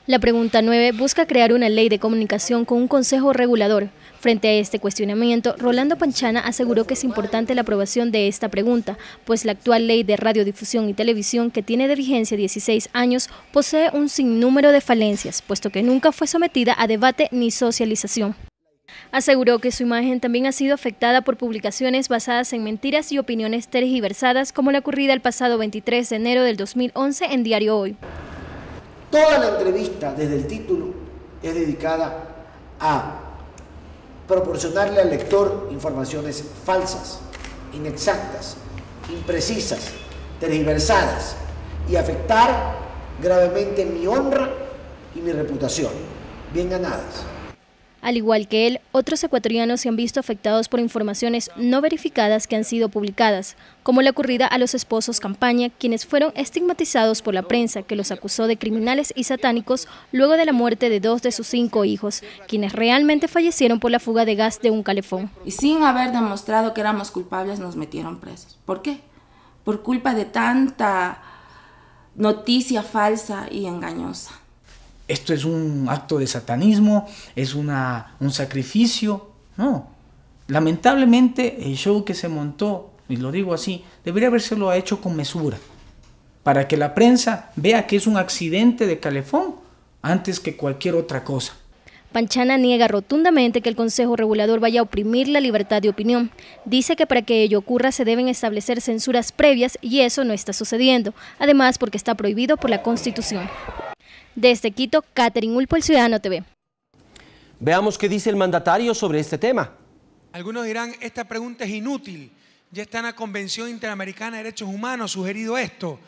La pregunta 9 busca crear una ley de comunicación con un consejo regulador. Frente a este cuestionamiento, Rolando Panchana aseguró que es importante la aprobación de esta pregunta, pues la actual ley de radiodifusión y televisión, que tiene de vigencia 16 años, posee un sinnúmero de falencias, puesto que nunca fue sometida a debate ni socialización. Aseguró que su imagen también ha sido afectada por publicaciones basadas en mentiras y opiniones tergiversadas como la ocurrida el pasado 23 de enero del 2011 en Diario Hoy. Toda la entrevista, desde el título, es dedicada a proporcionarle al lector informaciones falsas, inexactas, imprecisas, tergiversadas y afectar gravemente mi honra y mi reputación, bien ganadas. Al igual que él, otros ecuatorianos se han visto afectados por informaciones no verificadas que han sido publicadas, como la ocurrida a los esposos Campaña, quienes fueron estigmatizados por la prensa que los acusó de criminales y satánicos luego de la muerte de dos de sus cinco hijos, quienes realmente fallecieron por la fuga de gas de un calefón. Y sin haber demostrado que éramos culpables nos metieron presos. ¿Por qué? Por culpa de tanta noticia falsa y engañosa esto es un acto de satanismo, es un sacrificio. No. Lamentablemente el show que se montó, y lo digo así, debería haberse hecho con mesura, para que la prensa vea que es un accidente de calefón antes que cualquier otra cosa. Panchana niega rotundamente que el Consejo Regulador vaya a oprimir la libertad de opinión. Dice que para que ello ocurra se deben establecer censuras previas y eso no está sucediendo, además porque está prohibido por la Constitución. Desde Quito, Catherine Ulpo, El Ciudadano TV. Veamos qué dice el mandatario sobre este tema. Algunos dirán, esta pregunta es inútil. Ya está en la Convención Interamericana de Derechos Humanos sugerido esto.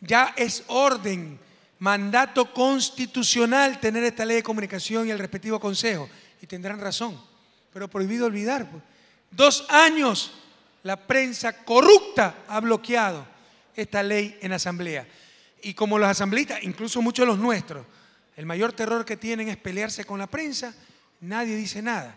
Ya es orden, mandato constitucional tener esta ley de comunicación y el respectivo consejo. Y tendrán razón, pero prohibido olvidar. Pues. Dos años la prensa corrupta ha bloqueado esta ley en asamblea. Y como los asambleístas, incluso muchos de los nuestros, el mayor terror que tienen es pelearse con la prensa, nadie dice nada.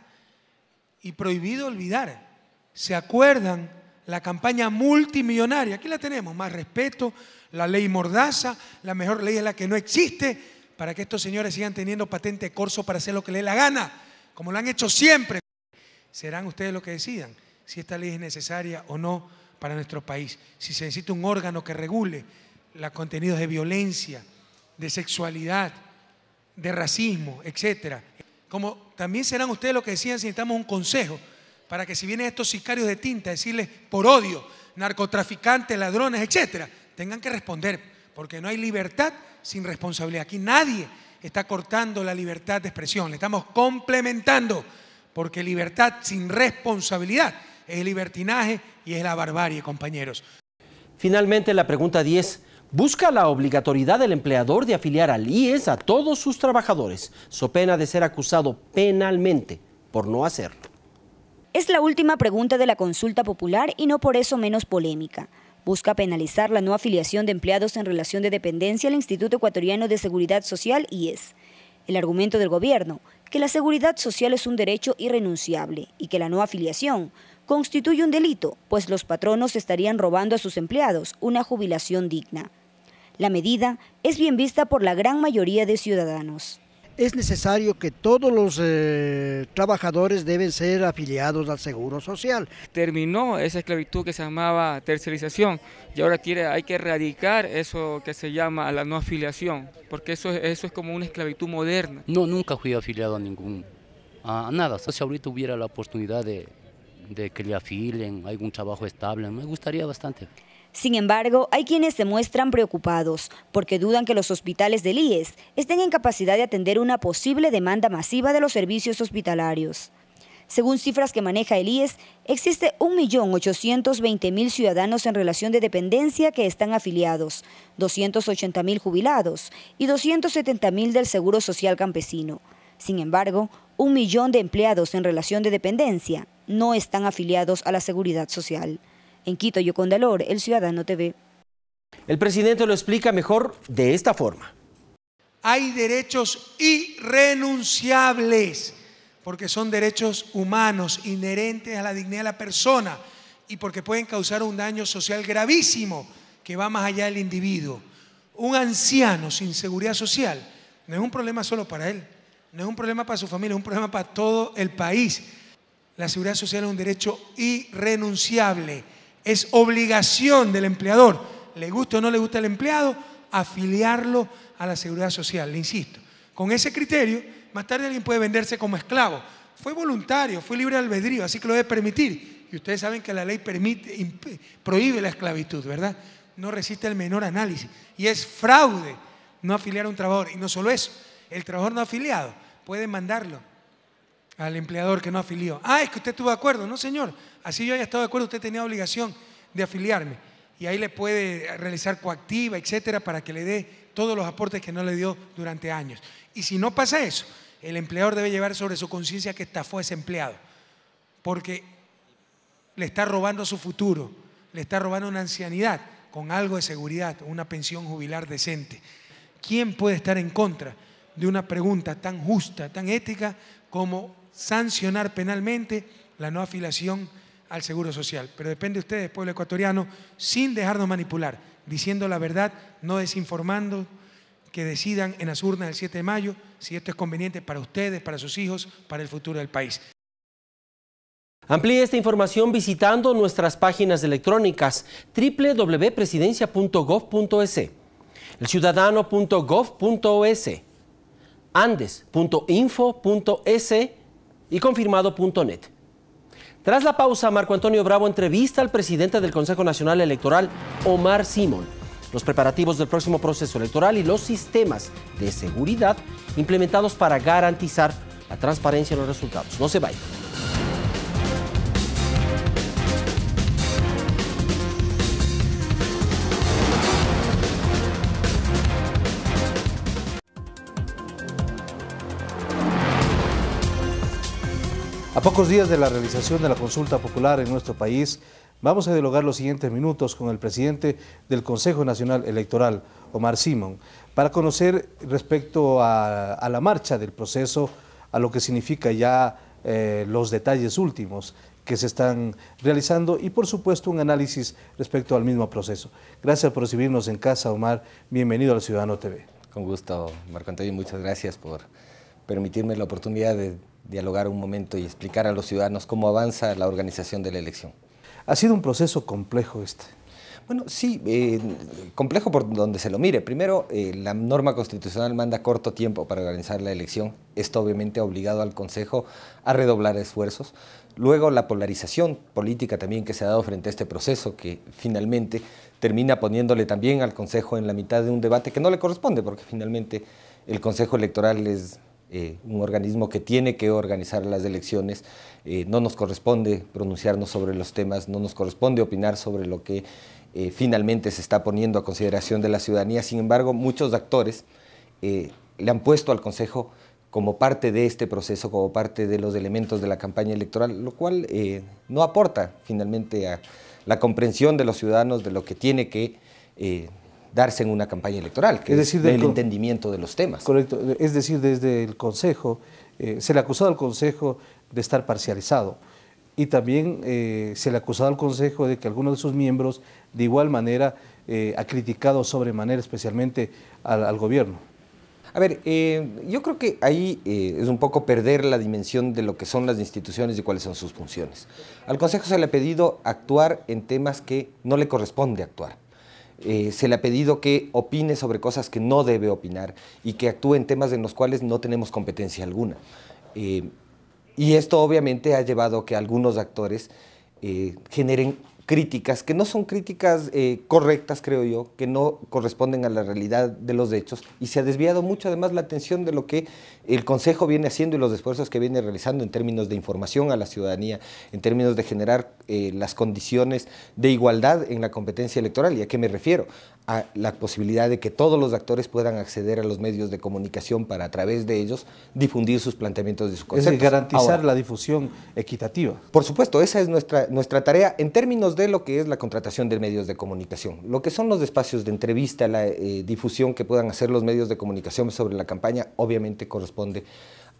Y prohibido olvidar. ¿Se acuerdan la campaña multimillonaria? Aquí la tenemos, más respeto, la ley mordaza, la mejor ley es la que no existe, para que estos señores sigan teniendo patente corso para hacer lo que les dé la gana, como lo han hecho siempre. Serán ustedes los que decidan si esta ley es necesaria o no para nuestro país, si se necesita un órgano que regule los contenidos de violencia, de sexualidad, de racismo, etc. Como también serán ustedes los que decían si necesitamos un consejo para que si vienen estos sicarios de tinta, decirles por odio, narcotraficantes, ladrones, etc., tengan que responder, porque no hay libertad sin responsabilidad. Aquí nadie está cortando la libertad de expresión, le estamos complementando, porque libertad sin responsabilidad es libertinaje y es la barbarie, compañeros. Finalmente, la pregunta 10 busca la obligatoriedad del empleador de afiliar al IES a todos sus trabajadores, so pena de ser acusado penalmente por no hacerlo. Es la última pregunta de la consulta popular y no por eso menos polémica. Busca penalizar la no afiliación de empleados en relación de dependencia al Instituto Ecuatoriano de Seguridad Social, IES. El argumento del gobierno, que la seguridad social es un derecho irrenunciable y que la no afiliación constituye un delito, pues los patronos estarían robando a sus empleados una jubilación digna. La medida es bien vista por la gran mayoría de ciudadanos. Es necesario que todos los eh, trabajadores deben ser afiliados al Seguro Social. Terminó esa esclavitud que se llamaba tercerización y ahora quiere, hay que erradicar eso que se llama la no afiliación, porque eso, eso es como una esclavitud moderna. No, nunca fui afiliado a ningún, a nada. Si ahorita hubiera la oportunidad de, de que le afilen, algún trabajo estable, me gustaría bastante. Sin embargo, hay quienes se muestran preocupados porque dudan que los hospitales del IES estén en capacidad de atender una posible demanda masiva de los servicios hospitalarios. Según cifras que maneja el IES, existe 1.820.000 ciudadanos en relación de dependencia que están afiliados, 280.000 jubilados y 270.000 del Seguro Social Campesino. Sin embargo, un millón de empleados en relación de dependencia no están afiliados a la seguridad social. En Quito, Yocondalor, El Ciudadano TV. El presidente lo explica mejor de esta forma. Hay derechos irrenunciables, porque son derechos humanos, inherentes a la dignidad de la persona y porque pueden causar un daño social gravísimo que va más allá del individuo. Un anciano sin seguridad social no es un problema solo para él, no es un problema para su familia, es un problema para todo el país. La seguridad social es un derecho irrenunciable. Es obligación del empleador, le gusta o no le gusta al empleado, afiliarlo a la seguridad social, le insisto. Con ese criterio, más tarde alguien puede venderse como esclavo. Fue voluntario, fue libre albedrío, así que lo debe permitir. Y ustedes saben que la ley permite, prohíbe la esclavitud, ¿verdad? No resiste el menor análisis. Y es fraude no afiliar a un trabajador. Y no solo eso, el trabajador no afiliado puede mandarlo al empleador que no afilió. Ah, es que usted estuvo de acuerdo. No, señor. Así yo haya estado de acuerdo, usted tenía obligación de afiliarme. Y ahí le puede realizar coactiva, etcétera, para que le dé todos los aportes que no le dio durante años. Y si no pasa eso, el empleador debe llevar sobre su conciencia que estafó a ese empleado. Porque le está robando su futuro, le está robando una ancianidad con algo de seguridad, una pensión jubilar decente. ¿Quién puede estar en contra de una pregunta tan justa, tan ética, como sancionar penalmente la no afiliación al Seguro Social. Pero depende de ustedes, pueblo ecuatoriano, sin dejarnos manipular, diciendo la verdad, no desinformando, que decidan en las urnas del 7 de mayo si esto es conveniente para ustedes, para sus hijos, para el futuro del país. Amplíe esta información visitando nuestras páginas electrónicas www.presidencia.gov.es, elciudadano.gov.es andes.info.es y confirmado.net. Tras la pausa, Marco Antonio Bravo entrevista al presidente del Consejo Nacional Electoral, Omar Simón. Los preparativos del próximo proceso electoral y los sistemas de seguridad implementados para garantizar la transparencia en los resultados. No se vayan. pocos días de la realización de la consulta popular en nuestro país, vamos a dialogar los siguientes minutos con el presidente del Consejo Nacional Electoral, Omar Simón, para conocer respecto a, la marcha del proceso, a lo que significa ya eh, los detalles últimos que se están realizando y por supuesto un análisis respecto al mismo proceso. Gracias por recibirnos en casa, Omar. Bienvenido al Ciudadano TV. Con gusto, Marco Antonio, muchas gracias por permitirme la oportunidad de dialogar un momento y explicar a los ciudadanos cómo avanza la organización de la elección. Ha sido un proceso complejo este. Bueno, sí, eh, complejo por donde se lo mire. Primero, eh, la norma constitucional manda corto tiempo para organizar la elección. Esto obviamente ha obligado al Consejo a redoblar esfuerzos. Luego, la polarización política también que se ha dado frente a este proceso, que finalmente termina poniéndole también al Consejo en la mitad de un debate que no le corresponde, porque finalmente el Consejo Electoral es eh, un organismo que tiene que organizar las elecciones. Eh, no nos corresponde pronunciarnos sobre los temas, no nos corresponde opinar sobre lo que eh, finalmente se está poniendo a consideración de la ciudadanía. Sin embargo, muchos actores le han puesto al Consejo como parte de este proceso, como parte de los elementos de la campaña electoral, lo cual no aporta finalmente a la comprensión de los ciudadanos de lo que tiene que darse en una campaña electoral, que es decir, el entendimiento de los temas. Correcto, es decir, desde el Consejo, eh, se le ha acusado al Consejo de estar parcializado y también eh, se le ha acusado al Consejo de que algunos de sus miembros de igual manera eh, ha criticado sobremanera especialmente al, gobierno. A ver, yo creo que ahí es un poco perder la dimensión de lo que son las instituciones y cuáles son sus funciones. Al Consejo se le ha pedido actuar en temas que no le corresponde actuar. Eh, se le ha pedido que opine sobre cosas que no debe opinar y que actúe en temas en los cuales no tenemos competencia alguna. Eh, y esto obviamente ha llevado a que algunos actores eh, generen críticas que no son críticas correctas, creo yo, que no corresponden a la realidad de los hechos, y se ha desviado mucho además la atención de lo que el Consejo viene haciendo y los esfuerzos que viene realizando en términos de información a la ciudadanía, en términos de generar eh, las condiciones de igualdad en la competencia electoral. ¿Y a qué me refiero? A la posibilidad de que todos los actores puedan acceder a los medios de comunicación para a través de ellos difundir sus planteamientos de sus conceptos. Es garantizar la difusión equitativa. Por supuesto, esa es nuestra, nuestra tarea en términos de lo que es la contratación de medios de comunicación, lo que son los espacios de entrevista, la eh, difusión que puedan hacer los medios de comunicación sobre la campaña, obviamente corresponde corresponde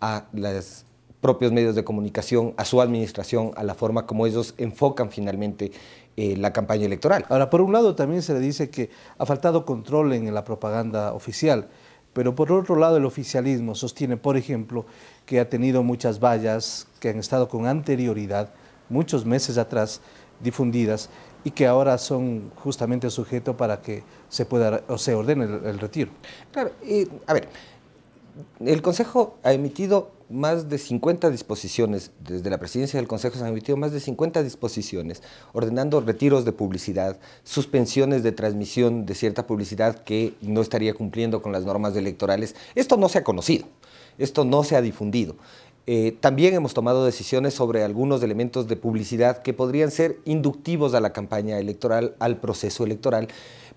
a los propios medios de comunicación, a su administración, a la forma como ellos enfocan finalmente eh, la campaña electoral. Ahora, por un lado también se le dice que ha faltado control en la propaganda oficial, pero por otro lado el oficialismo sostiene, por ejemplo, que ha tenido muchas vallas que han estado con anterioridad, muchos meses atrás, difundidas y que ahora son justamente sujeto para que se pueda o se ordene el, retiro. Claro, eh, a ver, el Consejo ha emitido más de 50 disposiciones, desde la presidencia del Consejo se han emitido más de 50 disposiciones, ordenando retiros de publicidad, suspensiones de transmisión de cierta publicidad que no estaría cumpliendo con las normas electorales. Esto no se ha conocido, esto no se ha difundido. Eh, también hemos tomado decisiones sobre algunos elementos de publicidad que podrían ser inductivos a la campaña electoral, al proceso electoral,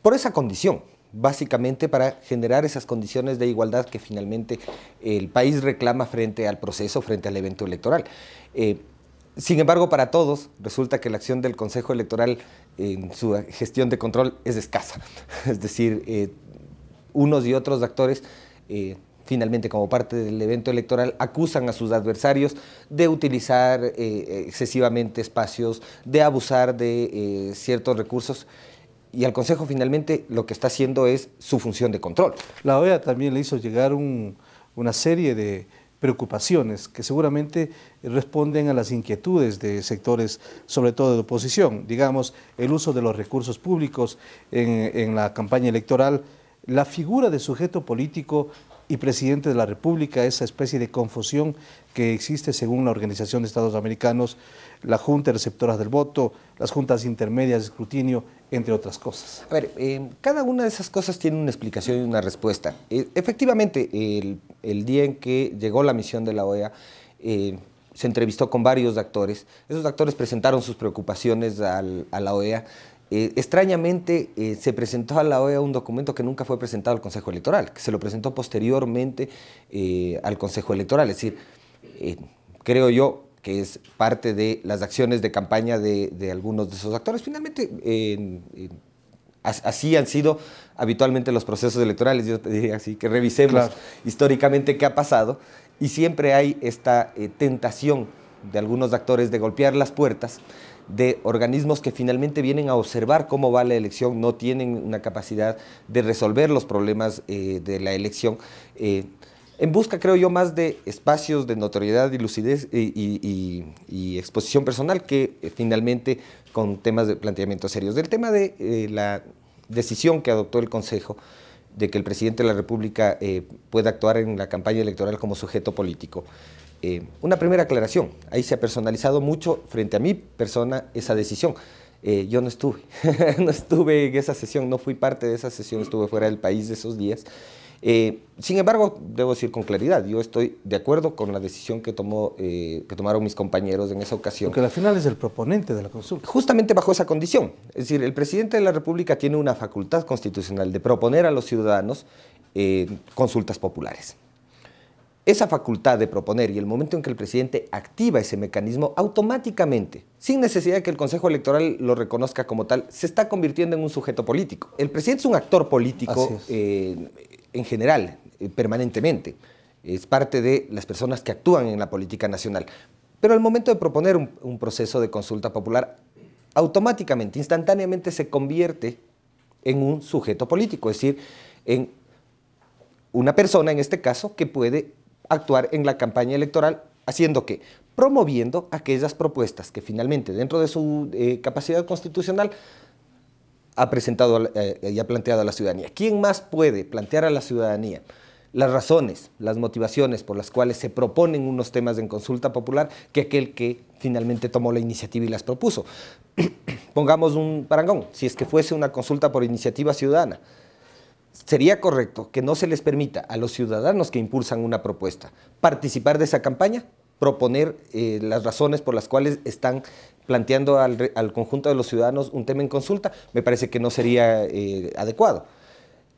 por esa condición, básicamente para generar esas condiciones de igualdad que finalmente el país reclama frente al proceso, frente al evento electoral. Eh, sin embargo, para todos resulta que la acción del Consejo Electoral en su gestión de control es escasa. Es decir, eh, unos y otros actores eh, finalmente como parte del evento electoral, acusan a sus adversarios de utilizar excesivamente espacios, de abusar de ciertos recursos y al Consejo finalmente lo que está haciendo es su función de control. La OEA también le hizo llegar una serie de preocupaciones que seguramente responden a las inquietudes de sectores, sobre todo de oposición. Digamos, el uso de los recursos públicos en la campaña electoral, la figura de sujeto político y presidente de la República, esa especie de confusión que existe según la Organización de Estados Americanos, la Junta de Receptoras del Voto, las juntas intermedias de escrutinio, entre otras cosas. A ver, eh, cada una de esas cosas tiene una explicación y una respuesta. Eh, efectivamente, el, día en que llegó la misión de la OEA, eh, se entrevistó con varios actores. Esos actores presentaron sus preocupaciones a la OEA. extrañamente se presentó a la OEA un documento que nunca fue presentado al Consejo Electoral, que se lo presentó posteriormente al Consejo Electoral. Es decir, creo yo, que es parte de las acciones de campaña de, algunos de esos actores. Finalmente, así han sido habitualmente los procesos electorales, yo te diría así, que revisemos históricamente qué ha pasado, y siempre hay esta eh, tentación de algunos actores de golpear las puertas de organismos que finalmente vienen a observar cómo va la elección, no tienen una capacidad de resolver los problemas eh, de la elección eh, en busca, creo yo, más de espacios de notoriedad y lucidez y, exposición personal que eh, finalmente con temas de planteamiento serios. Del tema de eh, la decisión que adoptó el Consejo de que el presidente de la República eh, pueda actuar en la campaña electoral como sujeto político. una primera aclaración, ahí se ha personalizado mucho frente a mi persona esa decisión. yo no estuve, no estuve en esa sesión, no fui parte de esa sesión, estuve fuera del país de esos días eh, sin embargo, debo decir con claridad, yo estoy de acuerdo con la decisión que, tomó, eh, que tomaron mis compañeros en esa ocasión. Porque al final es el proponente de la consulta. Justamente bajo esa condición. Es decir, el presidente de la República tiene una facultad constitucional de proponer a los ciudadanos eh, consultas populares. Esa facultad de proponer y el momento en que el presidente activa ese mecanismo automáticamente, sin necesidad que el Consejo Electoral lo reconozca como tal, se está convirtiendo en un sujeto político. El presidente es un actor político eh, en general, eh, permanentemente. Es parte de las personas que actúan en la política nacional. Pero al momento de proponer un, proceso de consulta popular, automáticamente, instantáneamente se convierte en un sujeto político, es decir, en una persona, en este caso, que puede actuar en la campaña electoral haciendo que promoviendo aquellas propuestas que finalmente dentro de su eh, capacidad constitucional ha presentado eh, eh, y ha planteado a la ciudadanía. ¿Quién más puede plantear a la ciudadanía las razones, las motivaciones por las cuales se proponen unos temas en consulta popular que aquel que finalmente tomó la iniciativa y las propuso? Pongamos un parangón, si es que fuese una consulta por iniciativa ciudadana. ¿Sería correcto que no se les permita a los ciudadanos que impulsan una propuesta participar de esa campaña? proponer eh, las razones por las cuales están planteando al, conjunto de los ciudadanos un tema en consulta, me parece que no sería eh, adecuado.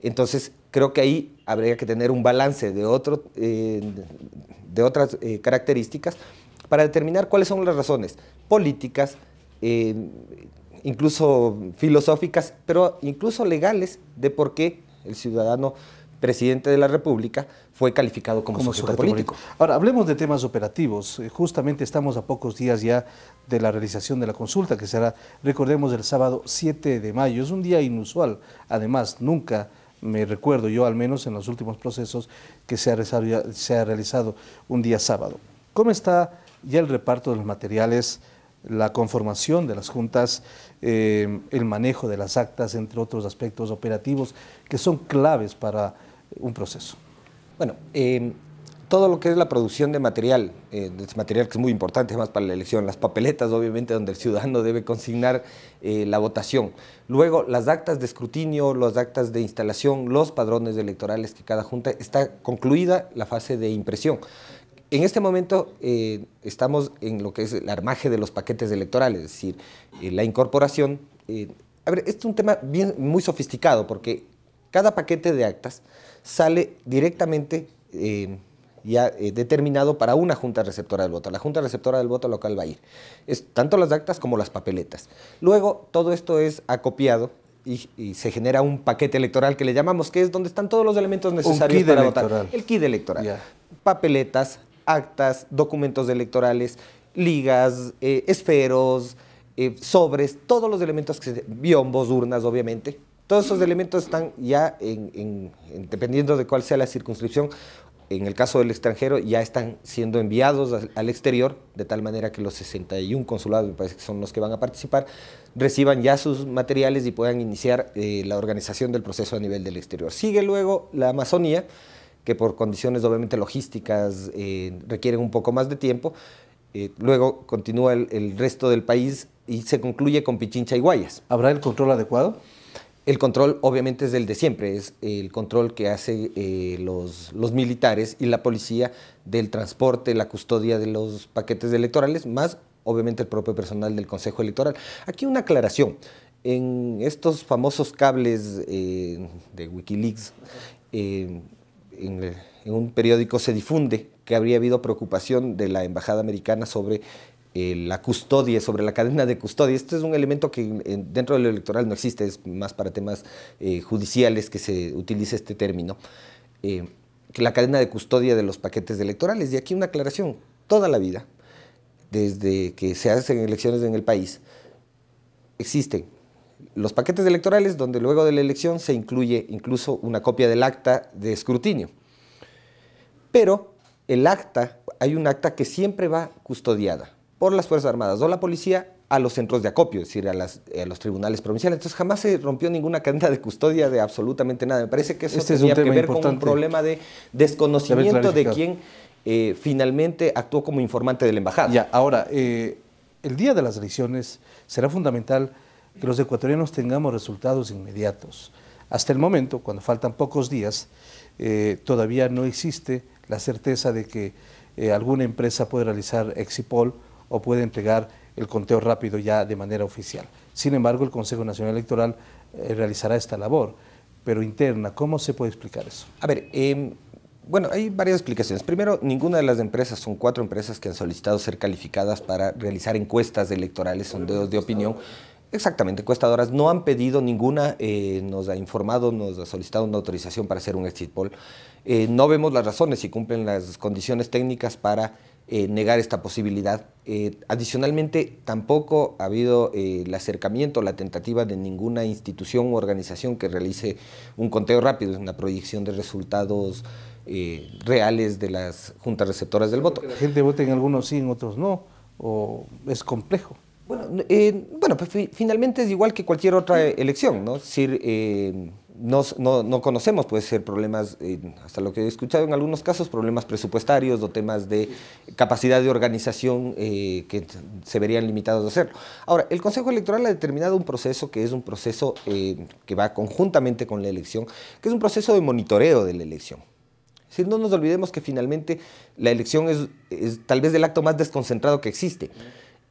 Entonces, creo que ahí habría que tener un balance de, otro, eh, de otras eh, características para determinar cuáles son las razones políticas, incluso filosóficas, pero incluso legales de por qué el ciudadano presidente de la República, fue calificado como, sujeto, político. Ahora, hablemos de temas operativos. Eh, justamente estamos a pocos días ya de la realización de la consulta, que será, recordemos, el sábado 7 de mayo. Es un día inusual, además, nunca me recuerdo yo al menos en los últimos procesos que se ha, realizado un día sábado. ¿Cómo está ya el reparto de los materiales, la conformación de las juntas, eh, el manejo de las actas, entre otros aspectos operativos que son claves para un proceso? Bueno, em, todo lo que es la producción de material, eh, de este material que es muy importante más para la elección, las papeletas obviamente donde el ciudadano debe consignar eh, la votación, luego las actas de escrutinio, las actas de instalación, los padrones electorales que cada junta, está concluida la fase de impresión. En este momento eh, estamos en lo que es el armaje de los paquetes electorales, es decir, la incorporación. a ver, este es un tema muy sofisticado porque cada paquete de actas sale directamente eh, ya eh, determinado para una junta receptora del voto. La junta receptora del voto local va a ir. Es tanto las actas como las papeletas. Luego, todo esto es acopiado y, se genera un paquete electoral que le llamamos, que es donde están todos los elementos necesarios para electoral. votar. El kit electoral. Papeletas, actas, documentos electorales, ligas, eh, esferos, sobres, todos los elementos que se... biombos, urnas, obviamente, todos esos elementos están ya, en, dependiendo de cuál sea la circunscripción, en el caso del extranjero, ya están siendo enviados al, exterior, de tal manera que los 61 consulados, me parece que son los que van a participar, reciban ya sus materiales y puedan iniciar eh, la organización del proceso a nivel del exterior. Sigue luego la Amazonía, que por condiciones obviamente logísticas eh, requieren un poco más de tiempo. Eh, luego continúa el resto del país y se concluye con Pichincha y Guayas. ¿Habrá el control adecuado? El control obviamente es el de siempre, es el control que hacen eh, los, los, militares y la policía del transporte, la custodia de los paquetes electorales, más obviamente el propio personal del Consejo Electoral. Aquí una aclaración, en estos famosos cables eh, de Wikileaks, eh, en, en un periódico se difunde que habría habido preocupación de la Embajada Americana sobre la custodia, sobre la cadena de custodia. Este es un elemento que dentro del electoral no existe, es más para temas eh, judiciales que se utilice este término. Eh, que la cadena de custodia de los paquetes electorales. Y aquí una aclaración, toda la vida, desde que se hacen elecciones en el país, existen los paquetes electorales donde luego de la elección se incluye incluso una copia del acta de escrutinio. Pero el acta, hay un acta que siempre va custodiada por las Fuerzas Armadas o la policía a los centros de acopio, es decir, a, los tribunales provinciales. Entonces jamás se rompió ninguna cadena de custodia de absolutamente nada. Me parece que eso este es que ver con un problema de desconocimiento de quién eh, finalmente actuó como informante de la embajada. ahora, eh, el día de las elecciones será fundamental que los ecuatorianos tengamos resultados inmediatos. Hasta el momento, cuando faltan pocos días, eh, todavía no existe la certeza de que alguna empresa puede realizar Exipol, o puede entregar el conteo rápido ya de manera oficial. Sin embargo, el Consejo Nacional Electoral eh, realizará esta labor, pero interna, ¿cómo se puede explicar eso? A ver, em, bueno, hay varias explicaciones. Primero, ninguna de las empresas, son cuatro empresas que han solicitado ser calificadas para realizar encuestas electorales, son de opinión. Exactamente, encuestadoras no han pedido ninguna, eh, nos ha informado, nos ha solicitado una autorización para hacer un exit poll. Eh, no vemos las razones si cumplen las condiciones técnicas para eh, negar esta posibilidad. Eh, adicionalmente, tampoco ha habido eh, el acercamiento, la tentativa de ninguna institución u organización que realice un conteo rápido, una proyección de resultados reales de las juntas receptoras del voto. la gente vota en algunos sí, en otros no, o es complejo. Bueno, bueno pues finalmente es igual que cualquier otra elección, ¿no? decir, no, conocemos, puede ser problemas, hasta lo que he escuchado en algunos casos, problemas presupuestarios o temas de capacidad de organización eh, que se verían limitados a hacerlo. Ahora, el Consejo Electoral ha determinado un proceso que es un proceso eh, que va conjuntamente con la elección, que es un proceso de monitoreo de la elección. no nos olvidemos que finalmente la elección es tal vez el acto más desconcentrado que existe.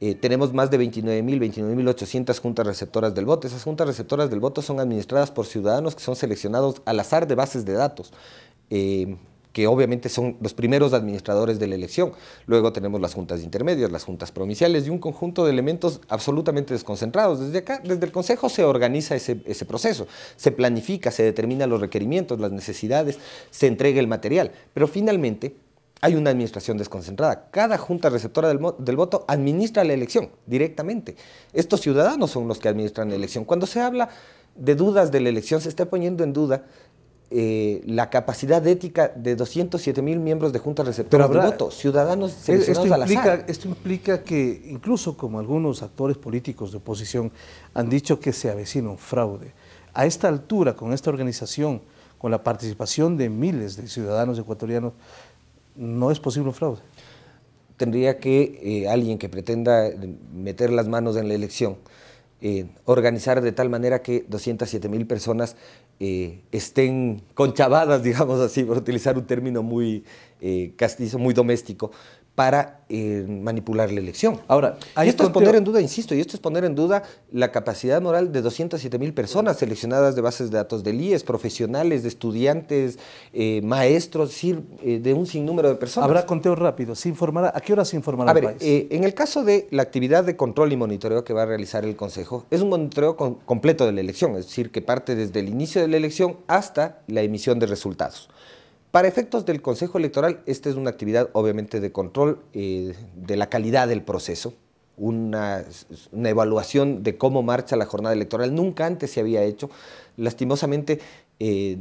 Eh, tenemos más de 29.000, 29.800 juntas receptoras del voto. Esas juntas receptoras del voto son administradas por ciudadanos que son seleccionados al azar de bases de datos. Eh, que obviamente son los primeros administradores de la elección. Luego tenemos las juntas intermedias, las juntas provinciales y un conjunto de elementos absolutamente desconcentrados. Desde acá, desde el Consejo se organiza ese, proceso, se planifica, se determina los requerimientos, las necesidades, se entrega el material, pero finalmente hay una administración desconcentrada. Cada junta receptora del, voto administra la elección directamente. Estos ciudadanos son los que administran la elección. Cuando se habla de dudas de la elección, se está poniendo en duda eh, la capacidad ética de 207 mil miembros de juntas receptoras del voto, ciudadanos seleccionados esto implica, Esto implica que, incluso como algunos actores políticos de oposición han dicho que se avecina un fraude, a esta altura, con esta organización, con la participación de miles de ciudadanos ecuatorianos, no es posible un fraude. Tendría que eh, alguien que pretenda eh, meter las manos en la elección eh, organizar de tal manera que 207 mil personas estén conchavadas, digamos así, por utilizar un término muy castizo, muy doméstico, para eh, manipular la elección. Ahora, y esto es poner en duda, insisto, y esto es poner en duda la capacidad moral de 207 mil personas seleccionadas de bases de datos del IES, profesionales, de estudiantes, eh, maestros, decir, eh, de un sinnúmero de personas. Habrá conteo rápido, se informará, ¿a qué hora se informará a ver, en el caso de la actividad de control y monitoreo que va a realizar el Consejo, es un monitoreo completo de la elección, es decir, que parte desde el inicio de la elección hasta la emisión de resultados. Para efectos del Consejo Electoral, esta es una actividad obviamente de control eh, de la calidad del proceso, una, evaluación de cómo marcha la jornada electoral. Nunca antes se había hecho. Lastimosamente, eh,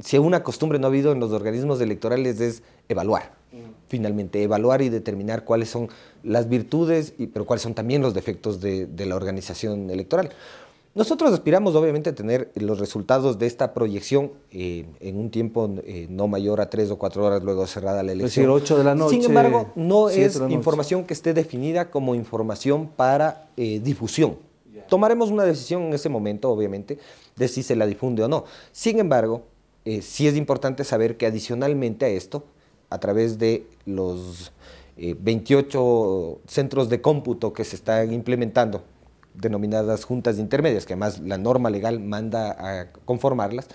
si una costumbre no ha habido en los organismos electorales es evaluar, mm. finalmente, evaluar y determinar cuáles son las virtudes, y, pero cuáles son también los defectos de la organización electoral. Nosotros aspiramos obviamente a tener los resultados de esta proyección eh, en un tiempo eh, no mayor a tres o cuatro horas luego cerrada la elección. Es decir, 8 de la noche. Sin embargo, no es información que esté definida como información para eh, difusión. Tomaremos una decisión en ese momento, obviamente, de si se la difunde o no. Sin embargo, sí es importante saber que adicionalmente a esto, a través de los 28 centros de cómputo que se están implementando denominadas juntas de intermedias, que además la norma legal manda a conformarlas,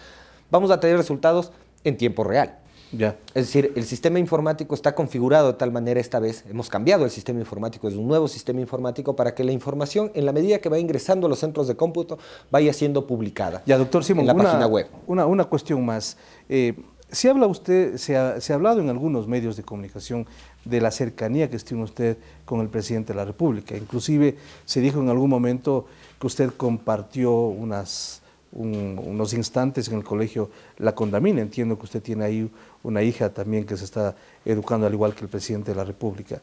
vamos a tener resultados en tiempo real. Ya. Es decir, el sistema informático está configurado de tal manera esta vez, hemos cambiado el sistema informático, es un nuevo sistema informático para que la información, en la medida que va ingresando a los centros de cómputo, vaya siendo publicada. Ya, doctor Simón, en la página web. Una, una cuestión más. Eh, habla usted, se ha, se ha hablado en algunos medios de comunicación de la cercanía que tiene usted con el presidente de la República. Inclusive se dijo en algún momento que usted compartió unos instantes en el colegio La Condamina. Entiendo que usted tiene ahí una hija también que se está educando al igual que el presidente de la República.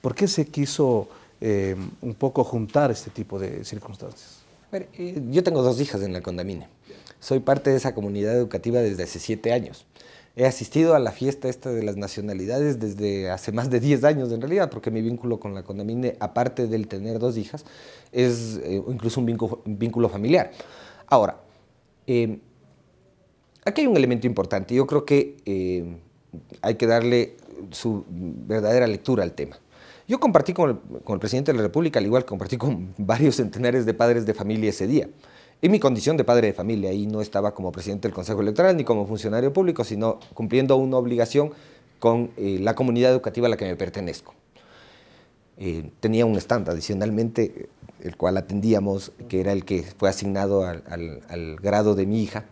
¿Por qué se quiso eh, un poco juntar este tipo de circunstancias? Eh, yo tengo dos hijas en La Condamine. Soy parte de esa comunidad educativa desde hace siete años. He asistido a la fiesta esta de las nacionalidades desde hace más de 10 años en realidad, porque mi vínculo con la Condamine, aparte del tener dos hijas, es eh, incluso un vínculo, familiar. Ahora, em, aquí hay un elemento importante. Yo creo que em, hay que darle su verdadera lectura al tema. Yo compartí con el, con el presidente de la República, al igual que compartí con varios centenares de padres de familia ese día en mi condición de padre de familia, ahí no estaba como presidente del Consejo Electoral ni como funcionario público, sino cumpliendo una obligación con eh, la comunidad educativa a la que me pertenezco. Eh, tenía un stand adicionalmente, el cual atendíamos, que era el que fue asignado al grado de mi hija.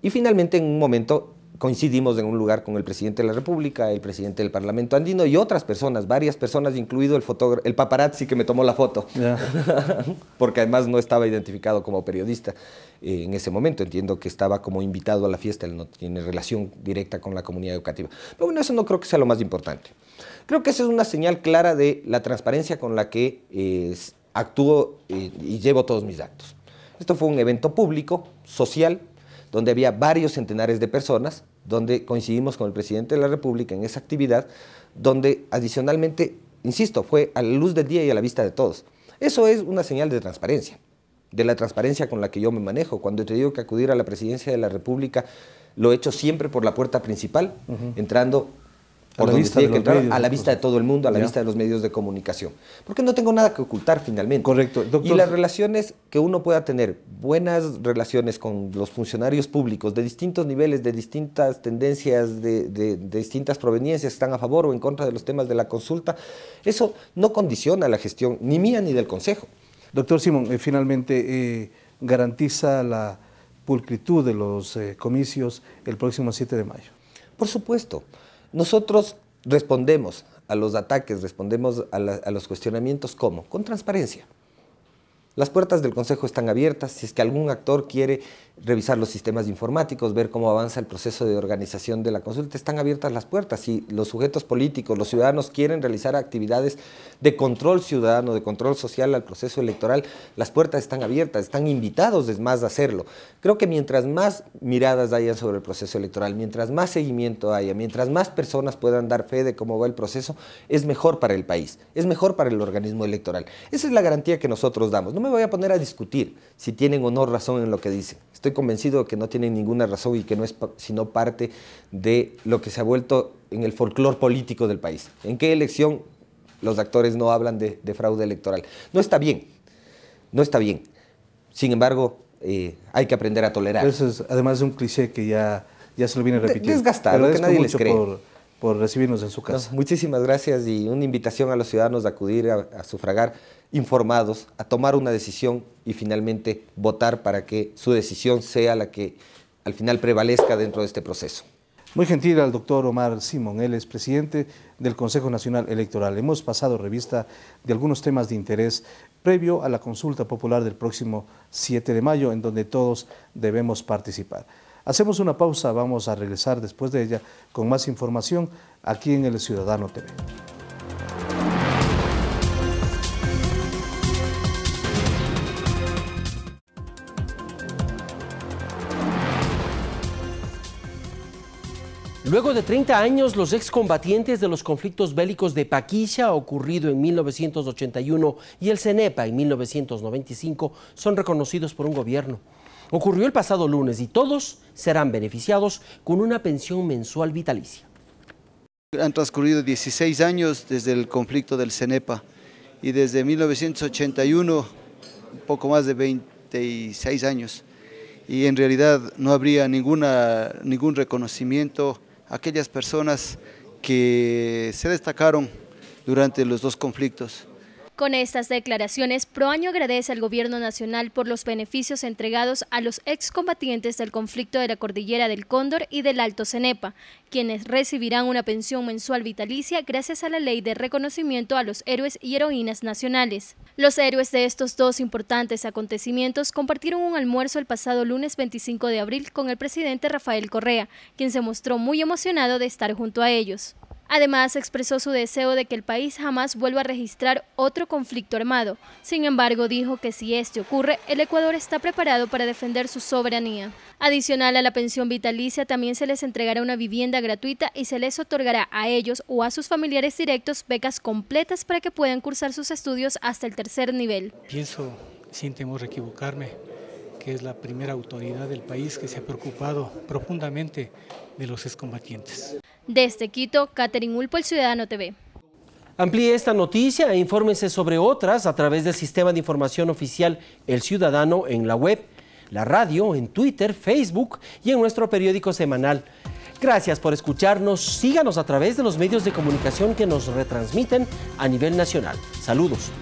Y finalmente, en un momento, coincidimos en un lugar con el presidente de la República, el presidente del Parlamento andino y otras personas, varias personas, incluido el, el paparazzi que me tomó la foto, porque además no estaba identificado como periodista eh, en ese momento, entiendo que estaba como invitado a la fiesta, él no tiene relación directa con la comunidad educativa. Pero bueno, eso no creo que sea lo más importante. Creo que esa es una señal clara de la transparencia con la que eh, actúo y llevo todos mis actos. Esto fue un evento público, social, donde había varios centenares de personas, donde coincidimos con el presidente de la República en esa actividad, donde adicionalmente, insisto, fue a la luz del día y a la vista de todos. Eso es una señal de transparencia, de la transparencia con la que yo me manejo. Cuando te digo que acudir a la presidencia de la República, lo he hecho siempre por la puerta principal, entrando por a la vista de todo el mundo, a la vista de los medios de comunicación. Porque no tengo nada que ocultar finalmente. Correcto. Doctor, y las relaciones que uno pueda tener, buenas relaciones con los funcionarios públicos de distintos niveles, de distintas tendencias, de, distintas proveniencias, están a favor o en contra de los temas de la consulta, eso no condiciona la gestión ni mía ni del Consejo. Doctor Simón, eh, finalmente eh, garantiza la pulcritud de los eh, comicios el próximo 7 de mayo. Por supuesto. Nosotros respondemos a los ataques, respondemos a, los cuestionamientos, ¿cómo? Con transparencia. Las puertas del Consejo están abiertas, si es que algún actor quiere revisar los sistemas informáticos, ver cómo avanza el proceso de organización de la consulta. Están abiertas las puertas. Si los sujetos políticos, los ciudadanos quieren realizar actividades de control ciudadano, de control social al proceso electoral, las puertas están abiertas, están invitados, es más, a hacerlo. Creo que mientras más miradas hayan sobre el proceso electoral, mientras más seguimiento haya, mientras más personas puedan dar fe de cómo va el proceso, es mejor para el país, es mejor para el organismo electoral. Esa es la garantía que nosotros damos. No me voy a poner a discutir si tienen o no razón en lo que dicen. Estoy convencido de que no tienen ninguna razón y que no es sino parte de lo que se ha vuelto en el folclor político del país. ¿En qué elección los actores no hablan de, fraude electoral? No está bien, no está bien. Sin embargo, eh, hay que aprender a tolerar. Eso es además un cliché que ya, ya se lo viene repitiendo. Desgastado, que nadie les cree. Por, por recibirnos en su casa. muchísimas gracias y una invitación a los ciudadanos de acudir a sufragar informados a tomar una decisión y finalmente votar para que su decisión sea la que al final prevalezca dentro de este proceso. Muy gentil al doctor Omar Simón, él es presidente del Consejo Nacional Electoral. Hemos pasado revista de algunos temas de interés previo a la consulta popular del próximo 7 de mayo, en donde todos debemos participar. Hacemos una pausa, vamos a regresar después de ella con más información aquí en el Ciudadano TV. Luego de 30 años, los excombatientes de los conflictos bélicos de Paquilla, ocurrido en 1981, y el Cenepa en 1995, son reconocidos por un gobierno. Ocurrió el pasado lunes y todos serán beneficiados con una pensión mensual vitalicia. Han transcurrido 16 años desde el conflicto del Cenepa y desde 1981, poco más de 26 años. Y en realidad no habría ningún reconocimiento aquellas personas que se destacaron durante los dos conflictos. Con estas declaraciones, Proaño agradece al Gobierno Nacional por los beneficios entregados a los excombatientes del conflicto de la Cordillera del Cóndor y del Alto Cenepa, quienes recibirán una pensión mensual vitalicia gracias a la Ley de Reconocimiento a los Héroes y Heroínas Nacionales. Los héroes de estos dos importantes acontecimientos compartieron un almuerzo el pasado lunes 25 de abril con el presidente Rafael Correa, quien se mostró muy emocionado de estar junto a ellos. Además, expresó su deseo de que el país jamás vuelva a registrar otro conflicto armado. Sin embargo, dijo que si este ocurre, el Ecuador está preparado para defender su soberanía. Adicional a la pensión vitalicia, también se les entregará una vivienda gratuita y se les otorgará a ellos o a sus familiares directos becas completas para que puedan cursar sus estudios hasta el tercer nivel. Pienso, sin temor a equivocarme, que es la primera autoridad del país que se ha preocupado profundamente de los excombatientes. Desde este Quito, Caterin Ulpo, El Ciudadano TV. Amplíe esta noticia e infórmese sobre otras a través del sistema de información oficial El Ciudadano en la web, la radio, en Twitter, Facebook y en nuestro periódico semanal. Gracias por escucharnos. Síganos a través de los medios de comunicación que nos retransmiten a nivel nacional. Saludos.